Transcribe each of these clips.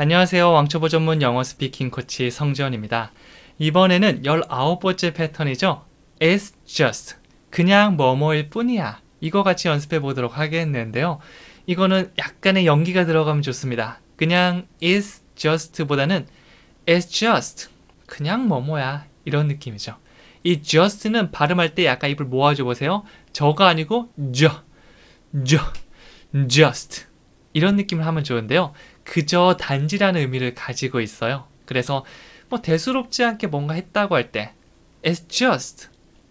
안녕하세요. 왕초보 전문 영어 스피킹 코치 성지원입니다. 이번에는 19번째 패턴이죠. It's just. 그냥 뭐뭐일 뿐이야. 이거 같이 연습해 보도록 하겠는데요. 이거는 약간의 연기가 들어가면 좋습니다. 그냥 It's just 보다는 It's just. 그냥 뭐뭐야. 이런 느낌이죠. 이 just는 발음할 때 약간 입을 모아줘 보세요. 저가 아니고 저, 저, just. 이런 느낌을 하면 좋은데요. 그저 단지라는 의미를 가지고 있어요. 그래서 뭐 대수롭지 않게 뭔가 했다고 할때 it's just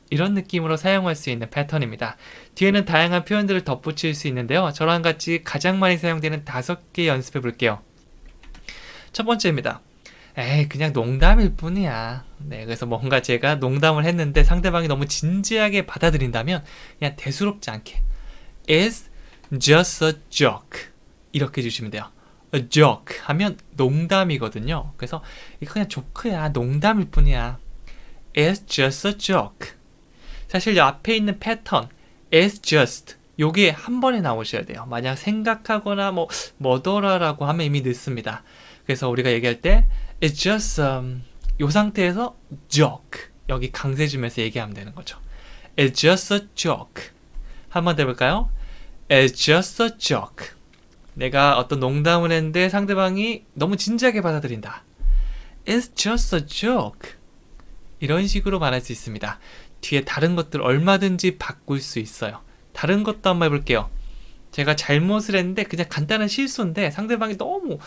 이런 느낌으로 사용할 수 있는 패턴입니다. 뒤에는 다양한 표현들을 덧붙일 수 있는데요. 저랑 같이 가장 많이 사용되는 다섯 개 연습해 볼게요. 첫 번째입니다. 에이 그냥 농담일 뿐이야. 네 그래서 뭔가 제가 농담을 했는데 상대방이 너무 진지하게 받아들인다면 그냥 대수롭지 않게 is t just a joke 이렇게 주시면 돼요. a 어, joke 하면 농담이거든요. 그래서 이거 그냥 조크야, 농담일 뿐이야. It's just a joke. 사실 이 앞에 있는 패턴 it's just 요게 한 번에 나오셔야 돼요. 만약 생각하거나 뭐 뭐더라라고 하면 이미 늦습니다. 그래서 우리가 얘기할 때 it's just um, 요 상태에서 joke 여기 강세 주면서 얘기하면 되는 거죠. It's just a joke. 한번 해볼까요? It's just a joke. 내가 어떤 농담을 했는데 상대방이 너무 진지하게 받아들인다. It's just a joke. 이런 식으로 말할 수 있습니다. 뒤에 다른 것들 얼마든지 바꿀 수 있어요. 다른 것도 한번 해볼게요. 제가 잘못을 했는데 그냥 간단한 실수인데 상대방이 너무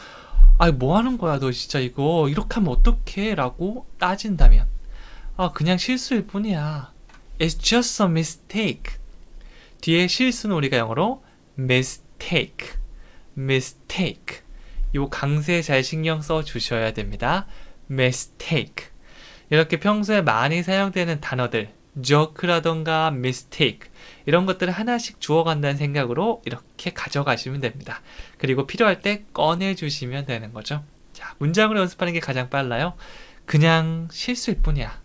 아뭐 하는 거야 너 진짜 이거 이렇게 하면 어떡해 라고 따진다면 아 그냥 실수일 뿐이야 It's just a mistake 뒤에 실수는 우리가 영어로 mistake mistake. 요 강세 잘 신경 써 주셔야 됩니다. mistake. 이렇게 평소에 많이 사용되는 단어들, joke라던가 mistake 이런 것들을 하나씩 주워간다는 생각으로 이렇게 가져가시면 됩니다. 그리고 필요할 때 꺼내 주시면 되는 거죠. 자, 문장으로 연습하는 게 가장 빨라요. 그냥 실수일 뿐이야.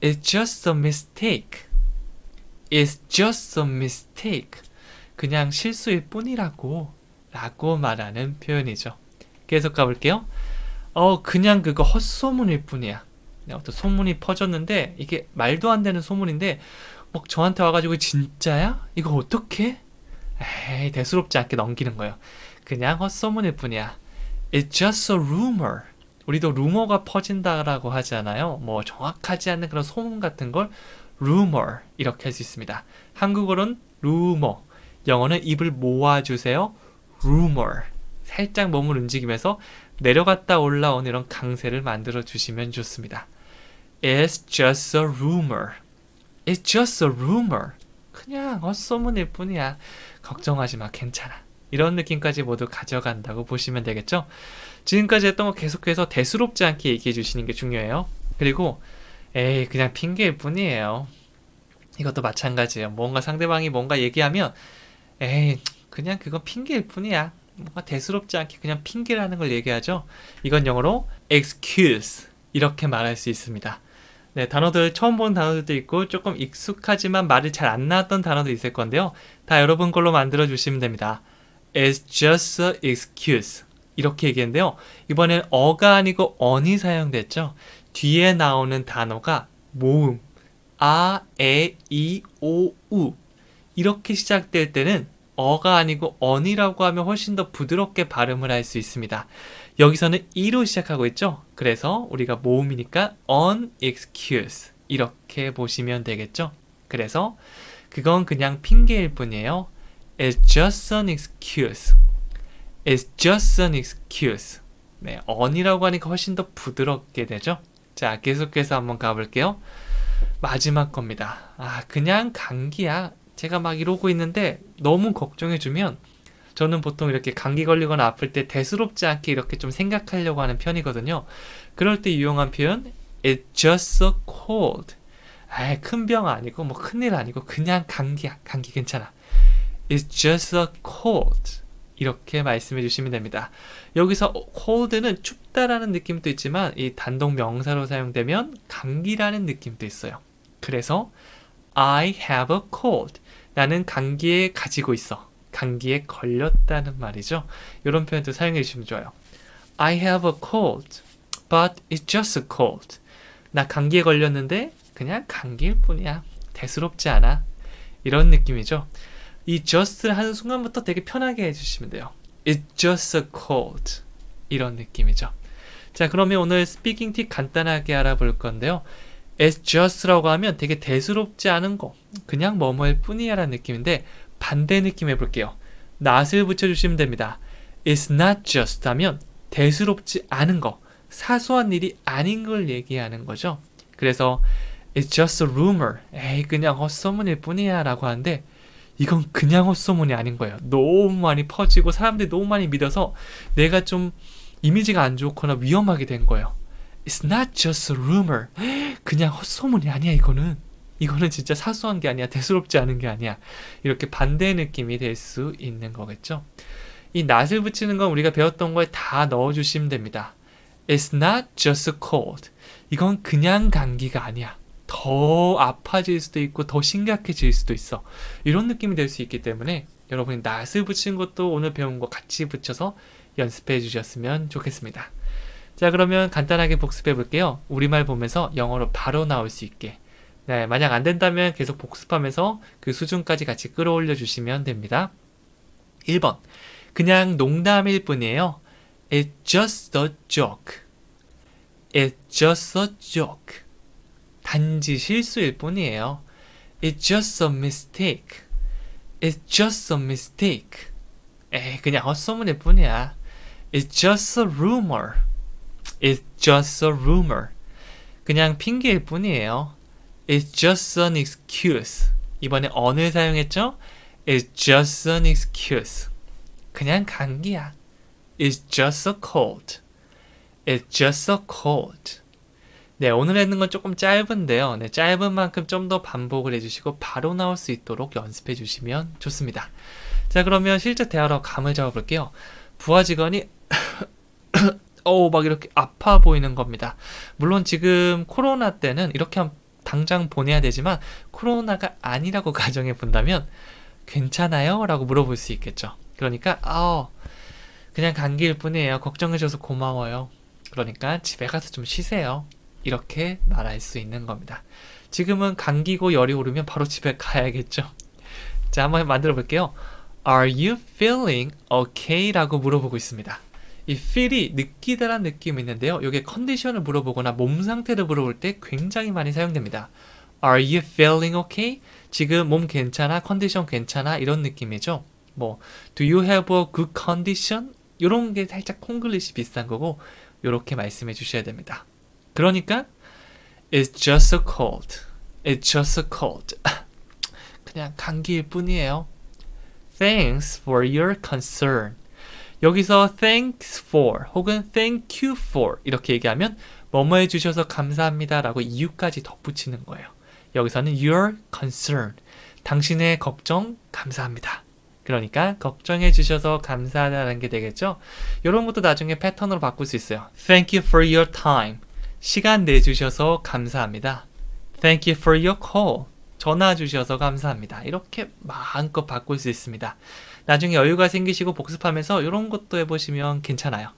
It's just a mistake. It's just a mistake. 그냥 실수일 뿐이라고. 라고 말하는 표현이죠. 계속 가볼게요. 어, 그냥 그거 헛소문일 뿐이야. 네, 어떤 소문이 퍼졌는데 이게 말도 안 되는 소문인데 막 저한테 와가지고 진짜야? 이거 어떻게? 에이 대수롭지 않게 넘기는 거예요. 그냥 헛소문일 뿐이야. It's just a rumor. 우리도 루머가 퍼진다라고 하잖아요. 뭐 정확하지 않은 그런 소문 같은 걸 rumor 이렇게 할 수 있습니다. 한국어로는 루머, 영어는 입을 모아주세요. rumor 살짝 몸을 움직이면서 내려갔다 올라온 이런 강세를 만들어 주시면 좋습니다. It's just a rumor. It's just a rumor. 그냥 헛소문일 뿐이야. 걱정하지 마. 괜찮아. 이런 느낌까지 모두 가져간다고 보시면 되겠죠? 지금까지 했던 거 계속해서 대수롭지 않게 얘기해 주시는 게 중요해요. 그리고 에이 그냥 핑계일 뿐이에요. 이것도 마찬가지예요. 뭔가 상대방이 뭔가 얘기하면 에이 그냥 그건 핑계일 뿐이야. 뭔가 대수롭지 않게 그냥 핑계라는 걸 얘기하죠. 이건 영어로 excuse 이렇게 말할 수 있습니다. 네, 단어들 처음 본 단어들도 있고 조금 익숙하지만 말이 잘 안 나왔던 단어도 있을 건데요. 다 여러분 걸로 만들어 주시면 됩니다. It's just an excuse 이렇게 얘기했는데요. 이번엔 어가 아니고 언이 사용됐죠. 뒤에 나오는 단어가 모음 아, 에, 이, 오, 우 이렇게 시작될 때는 어가 아니고 언이라고 하면 훨씬 더 부드럽게 발음을 할 수 있습니다. 여기서는 이로 시작하고 있죠? 그래서 우리가 모음이니까 on excuse 이렇게 보시면 되겠죠? 그래서 그건 그냥 핑계일 뿐이에요. It's just an excuse. It's just an excuse. 네, on이라고 하니까 훨씬 더 부드럽게 되죠? 자, 계속해서 한번 가볼게요. 마지막 겁니다. 아, 그냥 감기야. 제가 막 이러고 있는데 너무 걱정해주면 저는 보통 이렇게 감기 걸리거나 아플 때 대수롭지 않게 이렇게 좀 생각하려고 하는 편이거든요. 그럴 때 유용한 표현 It's just a cold. 아, 큰병 아니고 뭐 큰일 아니고 그냥 감기야. 감기 괜찮아. It's just a cold. 이렇게 말씀해 주시면 됩니다. 여기서 cold는 춥다라는 느낌도 있지만 이 단독 명사로 사용되면 감기라는 느낌도 있어요. 그래서 I have a cold. 나는 감기에 가지고 있어. 감기에 걸렸다는 말이죠. 이런 표현도 사용해 주시면 좋아요. I have a cold, but it's just a cold. 나 감기에 걸렸는데 그냥 감기일 뿐이야. 대수롭지 않아. 이런 느낌이죠. 이 just를 하는 순간부터 되게 편하게 해주시면 돼요. It's just a cold. 이런 느낌이죠. 자, 그러면 오늘 스피킹 팁 간단하게 알아볼 건데요. as just라고 하면 되게 대수롭지 않은 거 그냥 뭐뭐일 뿐이야 라는 느낌인데 반대 느낌 해볼게요 not을 붙여주시면 됩니다 it's not just 하면 대수롭지 않은 거 사소한 일이 아닌 걸 얘기하는 거죠 그래서 it's just a rumor 에이 그냥 헛소문일 뿐이야 라고 하는데 이건 그냥 헛소문이 아닌 거예요 너무 많이 퍼지고 사람들이 너무 많이 믿어서 내가 좀 이미지가 안 좋거나 위험하게 된 거예요 It's not just a rumor. 그냥 헛소문이 아니야 이거는. 이거는 진짜 사소한 게 아니야. 대수롭지 않은 게 아니야. 이렇게 반대의 느낌이 될 수 있는 거겠죠. 이 낫을 붙이는 건 우리가 배웠던 거에 다 넣어주시면 됩니다. It's not just a cold. 이건 그냥 감기가 아니야. 더 아파질 수도 있고 더 심각해질 수도 있어. 이런 느낌이 될 수 있기 때문에 여러분이 낫을 붙인 것도 오늘 배운 거 같이 붙여서 연습해 주셨으면 좋겠습니다. 자 그러면 간단하게 복습해 볼게요. 우리말 보면서 영어로 바로 나올 수 있게 네, 만약 안 된다면 계속 복습하면서 그 수준까지 같이 끌어올려 주시면 됩니다. 1번. 그냥 농담일 뿐이에요. It's just a joke. It's just a joke. 단지 실수일 뿐이에요. It's just a mistake. It's just a mistake. 에, 그냥 헛소문일 뿐이야. It's just a rumor. It's just a rumor. 그냥 핑계일 뿐이에요. It's just an excuse. 이번에 언을 사용했죠? It's just an excuse. 그냥 감기야. It's just a cold. It's just a cold. 네, 오늘 했는 건 조금 짧은데요. 네, 짧은 만큼 좀 더 반복을 해주시고 바로 나올 수 있도록 연습해 주시면 좋습니다. 자, 그러면 실제 대화로 감을 잡아볼게요. 부하 직원이 어우 막 이렇게 아파 보이는 겁니다. 물론 지금 코로나 때는 이렇게 당장 보내야 되지만 코로나가 아니라고 가정해 본다면 괜찮아요? 라고 물어볼 수 있겠죠. 그러니까 어 그냥 감기일 뿐이에요. 걱정해줘서 고마워요. 그러니까 집에 가서 좀 쉬세요. 이렇게 말할 수 있는 겁니다. 지금은 감기고 열이 오르면 바로 집에 가야겠죠. 자, 한번 만들어 볼게요. Are you feeling okay? 라고 물어보고 있습니다. 이 feel이 느끼다란 느낌이 있는데요. 이게 컨디션을 물어보거나 몸 상태를 물어볼 때 굉장히 많이 사용됩니다. Are you feeling okay? 지금 몸 괜찮아? 컨디션 괜찮아? 이런 느낌이죠. 뭐 Do you have a good condition? 이런 게 살짝 콩글리시 비슷한 거고 이렇게 말씀해 주셔야 됩니다. 그러니까 It's just a cold. It's just a cold. 그냥 감기일 뿐이에요. Thanks for your concern. 여기서 thanks for 혹은 thank you for 이렇게 얘기하면 뭐뭐 해주셔서 감사합니다 라고 이유까지 덧붙이는 거예요. 여기서는 your concern, 당신의 걱정 감사합니다. 그러니까 걱정해 주셔서 감사하다는 게 되겠죠. 이런 것도 나중에 패턴으로 바꿀 수 있어요. Thank you for your time. 시간 내주셔서 감사합니다. Thank you for your call. 전화 주셔서 감사합니다. 이렇게 마음껏 바꿀 수 있습니다. 나중에 여유가 생기시고 복습하면서 이런 것도 해보시면 괜찮아요.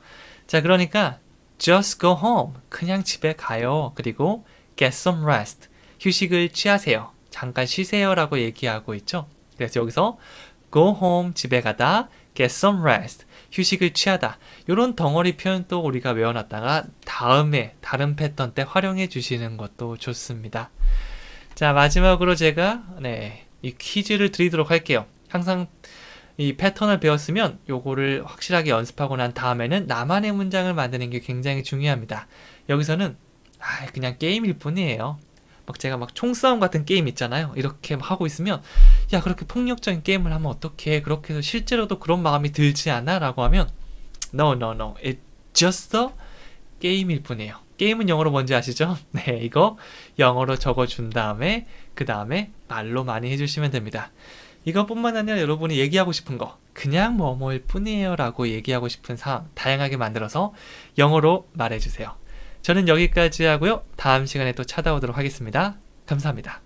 자, 그러니까 just go home. 그냥 집에 가요. 그리고 get some rest. 휴식을 취하세요. 잠깐 쉬세요. 라고 얘기하고 있죠. 그래서 여기서 go home. 집에 가다. get some rest. 휴식을 취하다. 이런 덩어리 표현도 우리가 외워놨다가 다음에 다른 패턴 때 활용해 주시는 것도 좋습니다. 자, 마지막으로 제가 네, 이 퀴즈를 드리도록 할게요. 항상 이 패턴을 배웠으면 요거를 확실하게 연습하고 난 다음에는 나만의 문장을 만드는 게 굉장히 중요합니다. 여기서는 아, 그냥 게임일 뿐이에요. 막 제가 막 총싸움 같은 게임 있잖아요. 이렇게 하고 있으면 야 그렇게 폭력적인 게임을 하면 어떻게 그렇게 해서 실제로도 그런 마음이 들지 않아? 라고 하면 No, no, no. It's just a 게임일 뿐이에요. 게임은 영어로 뭔지 아시죠? 네, 이거 영어로 적어준 다음에 그 다음에 말로 많이 해주시면 됩니다. 이것뿐만 아니라 여러분이 얘기하고 싶은 거 그냥 뭐뭐일 뿐이에요 라고 얘기하고 싶은 사항 다양하게 만들어서 영어로 말해주세요. 저는 여기까지 하고요. 다음 시간에 또 찾아오도록 하겠습니다. 감사합니다.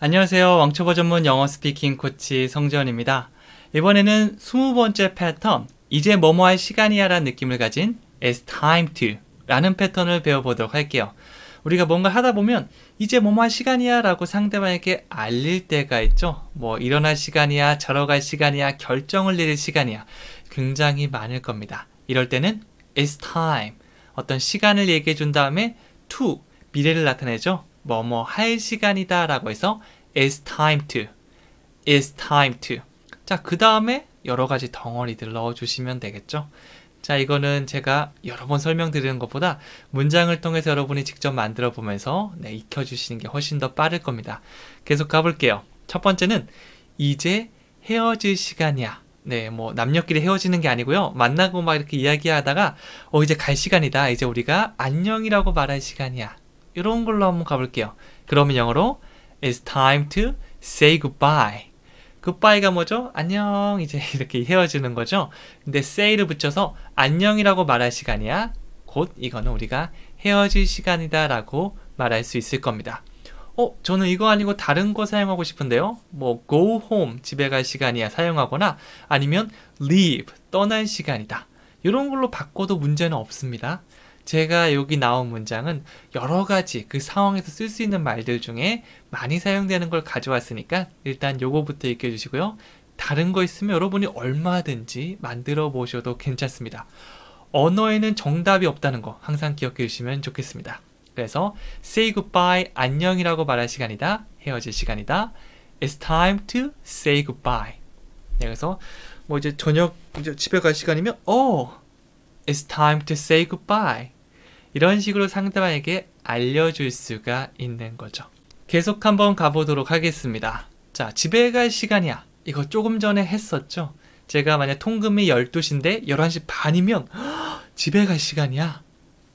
안녕하세요. 왕초보 전문 영어 스피킹 코치 성재원입니다. 이번에는 20번째 패턴, 이제 뭐뭐 할 시간이야 라는 느낌을 가진 It's time to 라는 패턴을 배워보도록 할게요. 우리가 뭔가 하다 보면 이제 뭐뭐 할 시간이야 라고 상대방에게 알릴 때가 있죠. 뭐 일어날 시간이야, 자러 갈 시간이야, 결정을 내릴 시간이야. 굉장히 많을 겁니다. 이럴 때는 it's time. 어떤 시간을 얘기해 준 다음에 to 미래를 나타내죠. 뭐뭐 뭐 할 시간이다 라고 해서 it's time to. it's time to. 자, 그 다음에 여러 가지 덩어리들 넣어주시면 되겠죠. 자, 이거는 제가 여러 번 설명드리는 것보다 문장을 통해서 여러분이 직접 만들어 보면서 네, 익혀 주시는 게 훨씬 더 빠를 겁니다. 계속 가볼게요. 첫 번째는 이제 헤어질 시간이야. 네, 뭐 남녀끼리 헤어지는 게 아니고요. 만나고 막 이렇게 이야기하다가 어 이제 갈 시간이다. 이제 우리가 안녕이라고 말할 시간이야. 이런 걸로 한번 가볼게요. 그러면 영어로 It's time to say goodbye. 굿바이가 뭐죠? 안녕 이제 이렇게 헤어지는 거죠. 근데 say를 붙여서 안녕이라고 말할 시간이야. 곧 이거는 우리가 헤어질 시간이다 라고 말할 수 있을 겁니다. 어, 저는 이거 아니고 다른 거 사용하고 싶은데요. 뭐 go home 집에 갈 시간이야 사용하거나 아니면 leave 떠날 시간이다. 이런 걸로 바꿔도 문제는 없습니다. 제가 여기 나온 문장은 여러 가지 그 상황에서 쓸 수 있는 말들 중에 많이 사용되는 걸 가져왔으니까 일단 요거부터 익혀 주시고요. 다른 거 있으면 여러분이 얼마든지 만들어 보셔도 괜찮습니다. 언어에는 정답이 없다는 거 항상 기억해 주시면 좋겠습니다. 그래서 say goodbye 안녕이라고 말할 시간이다. 헤어질 시간이다. It's time to say goodbye. 네, 그래서 뭐 이제 저녁 이제 집에 갈 시간이면 어 oh, It's time to say goodbye. 이런 식으로 상대방에게 알려줄 수가 있는 거죠. 계속 한번 가보도록 하겠습니다. 자, 집에 갈 시간이야. 이거 조금 전에 했었죠? 제가 만약 통금이 12시인데 11시 반이면 집에 갈 시간이야.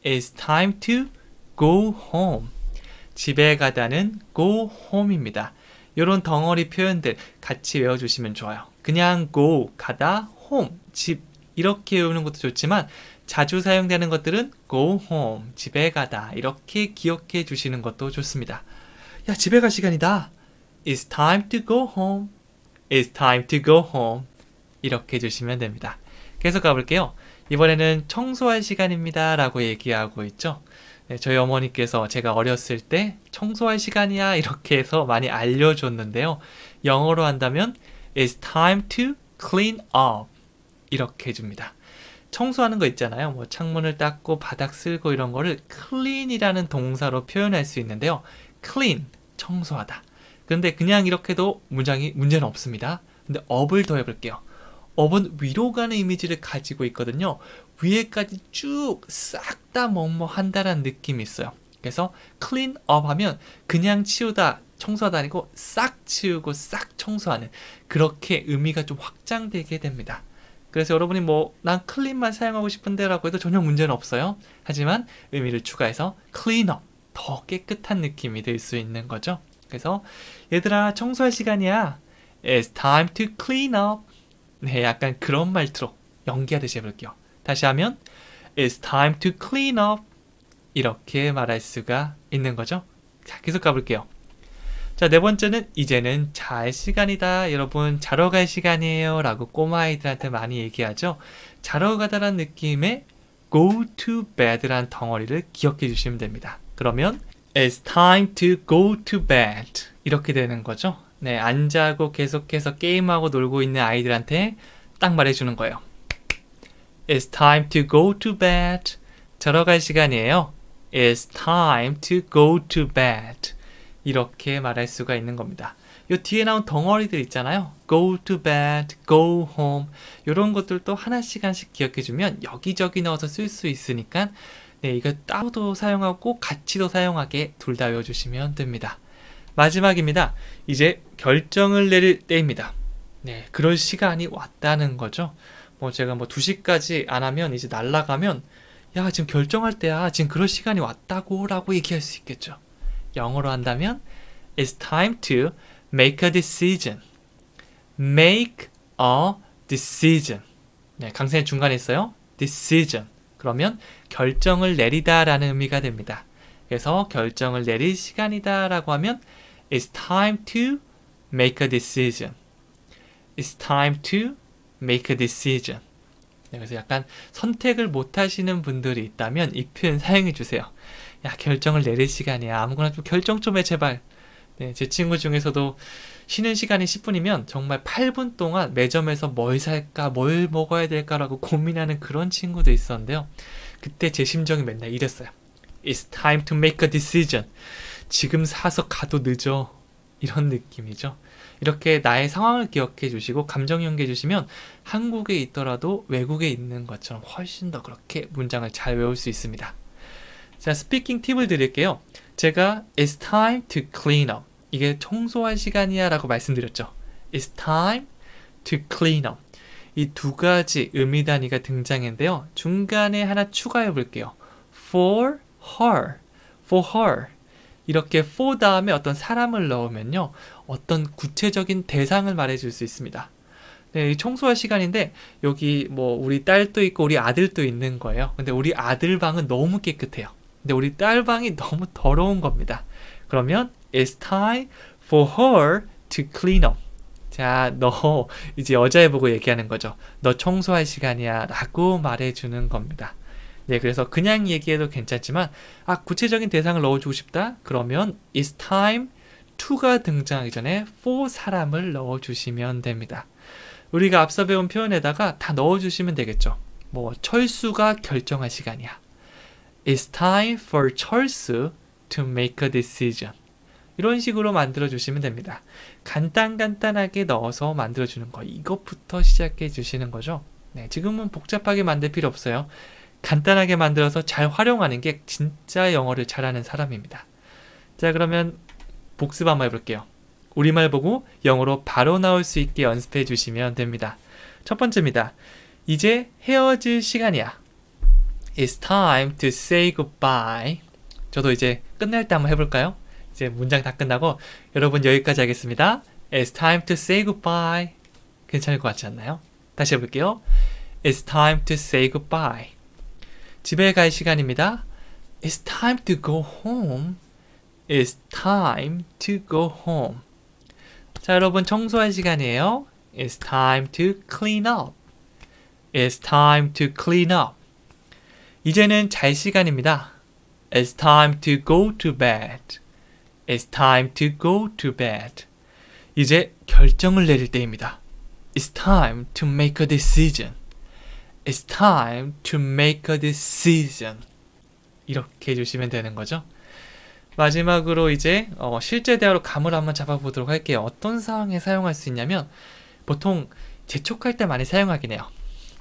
It's time to go home. 집에 가다는 go home입니다. 이런 덩어리 표현들 같이 외워주시면 좋아요. 그냥 go, 가다, home, 집 이렇게 외우는 것도 좋지만 자주 사용되는 것들은 go home, 집에 가다 이렇게 기억해 주시는 것도 좋습니다. 야, 집에 갈 시간이다. It's time to go home. It's time to go home. 이렇게 주시면 됩니다. 계속 가볼게요. 이번에는 청소할 시간입니다. 라고 얘기하고 있죠. 네, 저희 어머니께서 제가 어렸을 때 청소할 시간이야 이렇게 해서 많이 알려줬는데요. 영어로 한다면 It's time to clean up. 이렇게 해줍니다. 청소하는 거 있잖아요. 뭐 창문을 닦고 바닥 쓸고 이런 거를 clean이라는 동사로 표현할 수 있는데요. clean, 청소하다. 그런데 그냥 이렇게도 문장이 문제는 없습니다. 근데 업을 더해 볼게요. 업은 위로 가는 이미지를 가지고 있거든요. 위에까지 쭉 싹 다 뭐뭐한다라는 느낌이 있어요. 그래서 clean up 하면 그냥 치우다, 청소하다 아니고 싹 치우고 싹 청소하는 그렇게 의미가 좀 확장되게 됩니다. 그래서 여러분이 뭐 난 클린만 사용하고 싶은데 라고 해도 전혀 문제는 없어요. 하지만 의미를 추가해서 클린업, 더 깨끗한 느낌이 들 수 있는 거죠. 그래서 얘들아 청소할 시간이야. It's time to clean up. 네, 약간 그런 말투로 연기하듯이 해볼게요. 다시 하면 It's time to clean up. 이렇게 말할 수가 있는 거죠. 자, 계속 가볼게요. 자, 네 번째는 이제는 잘 시간이다. 여러분, 자러 갈 시간이에요. 라고 꼬마아이들한테 많이 얘기하죠. 자러 가다란 느낌의 go to bed란 덩어리를 기억해 주시면 됩니다. 그러면 it's time to go to bed 이렇게 되는 거죠. 네, 안 자고 계속해서 게임하고 놀고 있는 아이들한테 딱 말해 주는 거예요. It's time to go to bed. 자러 갈 시간이에요. It's time to go to bed. 이렇게 말할 수가 있는 겁니다. 요 뒤에 나온 덩어리들 있잖아요. go to bed, go home 이런 것들도 하나씩 하나씩 기억해주면 여기저기 넣어서 쓸 수 있으니까 네, 이거 따로도 사용하고 같이도 사용하게 둘 다 외워주시면 됩니다. 마지막입니다. 이제 결정을 내릴 때입니다. 네, 그럴 시간이 왔다는 거죠. 뭐 제가 뭐 2시까지 안 하면 이제 날라가면 야, 지금 결정할 때야. 지금 그럴 시간이 왔다고 라고 얘기할 수 있겠죠. 영어로 한다면 It's time to make a decision. Make a decision. 네, 강세는 중간에 있어요. Decision. 그러면 결정을 내리다라는 의미가 됩니다. 그래서 결정을 내릴 시간이다라고 하면 It's time to make a decision. It's time to make a decision. 그래서 약간 선택을 못 하시는 분들이 있다면 이 표현 사용해 주세요. 야 결정을 내릴 시간이야 아무거나 좀 결정 좀 해 제발 네, 제 친구 중에서도 쉬는 시간이 10분이면 정말 8분 동안 매점에서 뭘 살까 뭘 먹어야 될까라고 고민하는 그런 친구도 있었는데요 그때 제 심정이 맨날 이랬어요 It's time to make a decision 지금 사서 가도 늦어 이런 느낌이죠 이렇게 나의 상황을 기억해 주시고 감정 연계해 주시면 한국에 있더라도 외국에 있는 것처럼 훨씬 더 그렇게 문장을 잘 외울 수 있습니다 자, 스피킹 팁을 드릴게요. 제가 It's time to clean up. 이게 청소할 시간이야 라고 말씀드렸죠. It's time to clean up. 이 두 가지 의미 단위가 등장했는데요. 중간에 하나 추가해 볼게요. For her. For her. 이렇게 for 다음에 어떤 사람을 넣으면요. 어떤 구체적인 대상을 말해줄 수 있습니다. 네, 청소할 시간인데 여기 뭐 우리 딸도 있고 우리 아들도 있는 거예요. 근데 우리 아들 방은 너무 깨끗해요. 근데 우리 딸방이 너무 더러운 겁니다. 그러면 it's time for her to clean up. 자, 너 이제 여자애 보고 얘기하는 거죠. 너 청소할 시간이야 라고 말해주는 겁니다. 네, 그래서 그냥 얘기해도 괜찮지만 아, 구체적인 대상을 넣어주고 싶다? 그러면 it's time to가 등장하기 전에 for 사람을 넣어주시면 됩니다. 우리가 앞서 배운 표현에다가 다 넣어주시면 되겠죠. 뭐 철수가 결정할 시간이야. It's time for 철수 to make a decision. 이런 식으로 만들어 주시면 됩니다. 간단간단하게 넣어서 만들어 주는 거. 이것부터 시작해 주시는 거죠. 네, 지금은 복잡하게 만들 필요 없어요. 간단하게 만들어서 잘 활용하는 게 진짜 영어를 잘하는 사람입니다. 자, 그러면 복습 한번 해볼게요. 우리말 보고 영어로 바로 나올 수 있게 연습해 주시면 됩니다. 첫 번째입니다. 이제 헤어질 시간이야. It's time to say goodbye. 저도 이제 끝낼 때 한번 해볼까요? 이제 문장 다 끝나고 여러분 여기까지 하겠습니다. It's time to say goodbye. 괜찮을 것 같지 않나요? 다시 해볼게요. It's time to say goodbye. 집에 갈 시간입니다. It's time to go home. It's time to go home. 자, 여러분 청소할 시간이에요. It's time to clean up. It's time to clean up. 이제는 잘 시간입니다. It's time to go to bed. It's time to go to bed. 이제 결정을 내릴 때입니다. It's time to make a decision. It's time to make a decision. 이렇게 해주시면 되는 거죠. 마지막으로 이제 어, 실제 대화로 감을 한번 잡아보도록 할게요. 어떤 상황에 사용할 수 있냐면 보통 재촉할 때 많이 사용하긴 해요.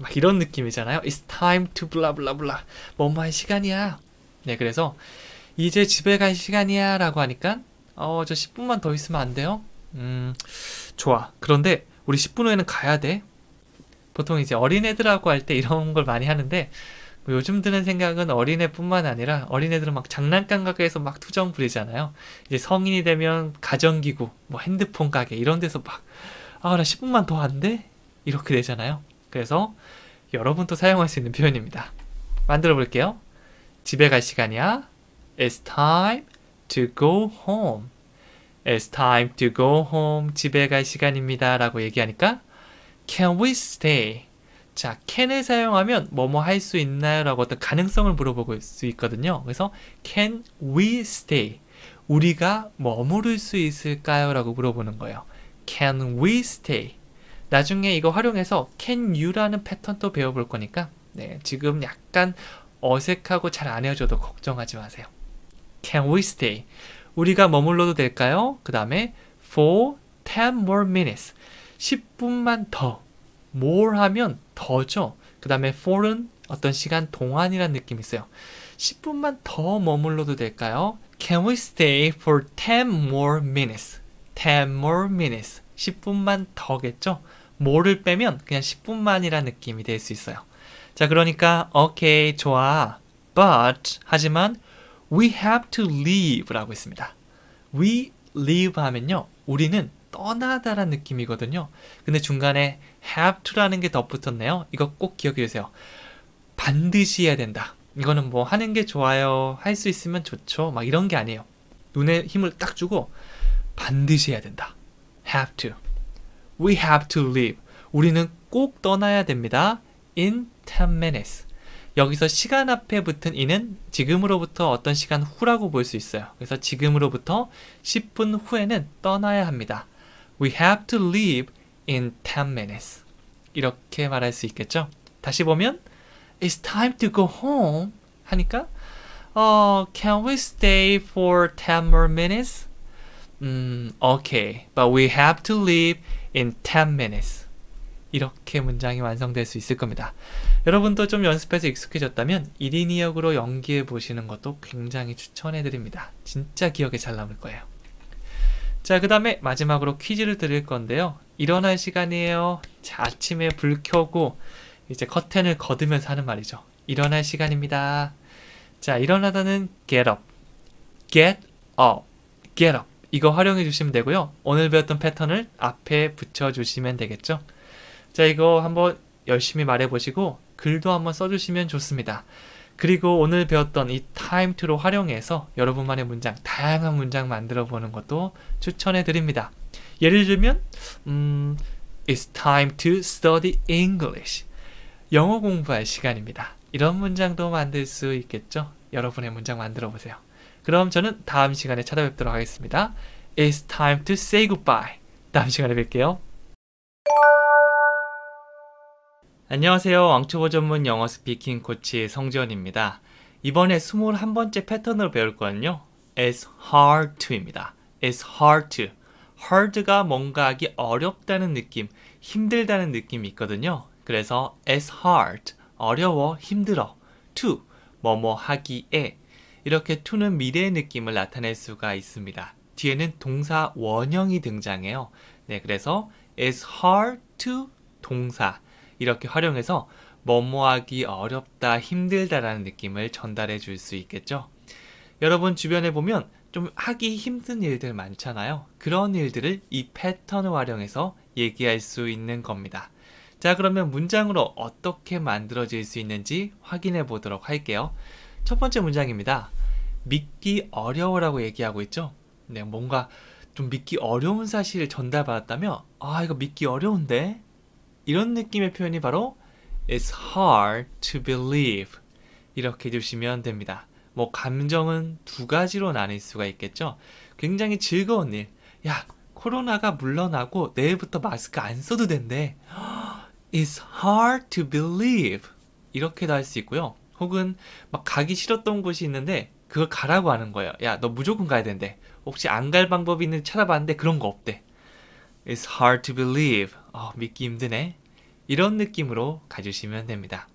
막 이런 느낌이잖아요. It's time to blah blah blah. 뭐뭐 할 시간이야. 네, 그래서 이제 집에 갈 시간이야 라고 하니까 어, 저 10분만 더 있으면 안 돼요? 음, 좋아. 그런데 우리 10분 후에는 가야 돼. 보통 이제 어린애들하고 할 때 이런 걸 많이 하는데 뭐 요즘 드는 생각은 어린애뿐만 아니라 어린애들은 막 장난감 가게에서 막 투정 부리잖아요. 이제 성인이 되면 가전기구, 뭐 핸드폰 가게 이런 데서 막 아, 나 10분만 더 안 돼? 이렇게 되잖아요. 그래서 여러분도 사용할 수 있는 표현입니다. 만들어 볼게요. 집에 갈 시간이야. It's time to go home. It's time to go home. 집에 갈 시간입니다. 라고 얘기하니까 Can we stay? 자, can을 사용하면 뭐뭐 할 수 있나요? 라고 어떤 가능성을 물어보수 있거든요. 그래서 Can we stay? 우리가 머무를 수 있을까요? 라고 물어보는 거예요. Can we stay? 나중에 이거 활용해서 can you라는 패턴도 배워볼 거니까 네, 지금 약간 어색하고 잘안 헤어져도 걱정하지 마세요. Can we stay? 우리가 머물러도 될까요? 그 다음에 for 10 more minutes. 10분만 더. more 하면 더죠. 그 다음에 for은 어떤 시간 동안이란 느낌이 있어요. 10분만 더 머물러도 될까요? Can we stay for 10 more minutes? 10 more minutes. 10분만 더겠죠? 뭐를 빼면 그냥 10분만이라는 느낌이 될 수 있어요. 자, 그러니까 오케이, okay, 좋아. but 하지만 we have to leave라고 있습니다. we leave 하면요. 우리는 떠나다라는 느낌이거든요. 근데 중간에 have to라는 게 덧붙었네요. 이거 꼭 기억해 주세요. 반드시 해야 된다. 이거는 뭐 하는 게 좋아요. 할 수 있으면 좋죠. 막 이런 게 아니에요. 눈에 힘을 딱 주고 반드시 해야 된다. have to. We have to leave. 우리는 꼭 떠나야 됩니다. In 10 minutes. 여기서 시간 앞에 붙은 이는 지금으로부터 어떤 시간 후라고 볼 수 있어요. 그래서 지금으로부터 10분 후에는 떠나야 합니다. We have to leave in 10 minutes. 이렇게 말할 수 있겠죠? 다시 보면 It's time to go home 하니까 어, h Can we stay for 10 more minutes? 음, okay. But we have to leave in 10 minutes. 이렇게 문장이 완성될 수 있을 겁니다. 여러분도 좀 연습해서 익숙해졌다면 1인 2역으로 연기해 보시는 것도 굉장히 추천해 드립니다. 진짜 기억에 잘 남을 거예요. 자, 그 다음에 마지막으로 퀴즈를 드릴 건데요. 일어날 시간이에요. 자, 아침에 불 켜고 이제 커튼을 걷으면서 하는 말이죠. 일어날 시간입니다. 자, 일어나다는 get up, get up, get up. 이거 활용해 주시면 되고요. 오늘 배웠던 패턴을 앞에 붙여주시면 되겠죠. 자, 이거 한번 열심히 말해보시고 글도 한번 써주시면 좋습니다. 그리고 오늘 배웠던 이 time to로 활용해서 여러분만의 문장, 다양한 문장 만들어 보는 것도 추천해 드립니다. 예를 들면, 음, It's time to study English. 영어 공부할 시간입니다. 이런 문장도 만들 수 있겠죠? 여러분의 문장 만들어 보세요. 그럼 저는 다음 시간에 찾아뵙도록 하겠습니다. It's time to say goodbye. 다음 시간에 뵐게요. 안녕하세요. 왕초보 전문 영어 스피킹 코치 성지원입니다. 이번에 21번째 패턴으로 배울 거는요. It's hard to입니다. It's hard to. hard가 뭔가 하기 어렵다는 느낌, 힘들다는 느낌이 있거든요. 그래서 it's hard, 어려워, 힘들어. to, 뭐 뭐 하기에 이렇게 to는 미래의 느낌을 나타낼 수가 있습니다. 뒤에는 동사 원형이 등장해요. 네, 그래서 is hard to 동사 이렇게 활용해서 뭐뭐하기 어렵다, 힘들다라는 느낌을 전달해 줄 수 있겠죠. 여러분 주변에 보면 좀 하기 힘든 일들 많잖아요. 그런 일들을 이 패턴을 활용해서 얘기할 수 있는 겁니다. 자, 그러면 문장으로 어떻게 만들어질 수 있는지 확인해 보도록 할게요. 첫 번째 문장입니다. 믿기 어려워라고 얘기하고 있죠. 네, 뭔가 좀 믿기 어려운 사실을 전달받았다면 아 이거 믿기 어려운데 이런 느낌의 표현이 바로 It's hard to believe 이렇게 해주시면 됩니다. 뭐 감정은 두 가지로 나뉠 수가 있겠죠. 굉장히 즐거운 일. 야 코로나가 물러나고 내일부터 마스크 안 써도 된대. It's hard to believe 이렇게도 할 수 있고요. 혹은 막 가기 싫었던 곳이 있는데 그걸 가라고 하는 거예요. 야, 너 무조건 가야 된대. 혹시 안 갈 방법이 있는지 찾아봤는데 그런 거 없대. It's hard to believe. 어, 믿기 힘드네. 이런 느낌으로 가주시면 됩니다.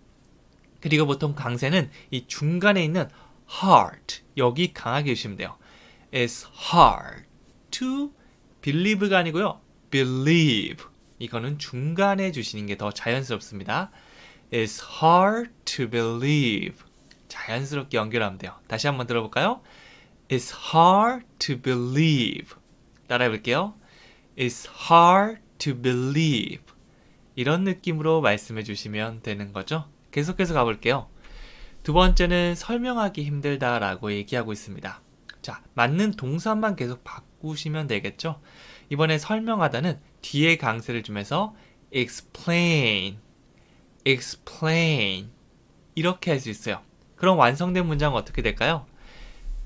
그리고 보통 강세는 이 중간에 있는 hard 여기 강하게 주시면 돼요. It's hard to believe가 아니고요. believe 이거는 중간에 주시는 게 더 자연스럽습니다. is hard to believe. 자연스럽게 연결하면 돼요. 다시 한번 들어볼까요? It's hard to believe. 따라해 볼게요. It's hard to believe. 이런 느낌으로 말씀해 주시면 되는 거죠. 계속해서 가볼게요. 두 번째는 설명하기 힘들다 라고 얘기하고 있습니다. 자, 맞는 동사만 계속 바꾸시면 되겠죠. 이번에 설명하다는 뒤에 강세를 주면서 explain explain 이렇게 할 수 있어요. 그럼 완성된 문장은 어떻게 될까요?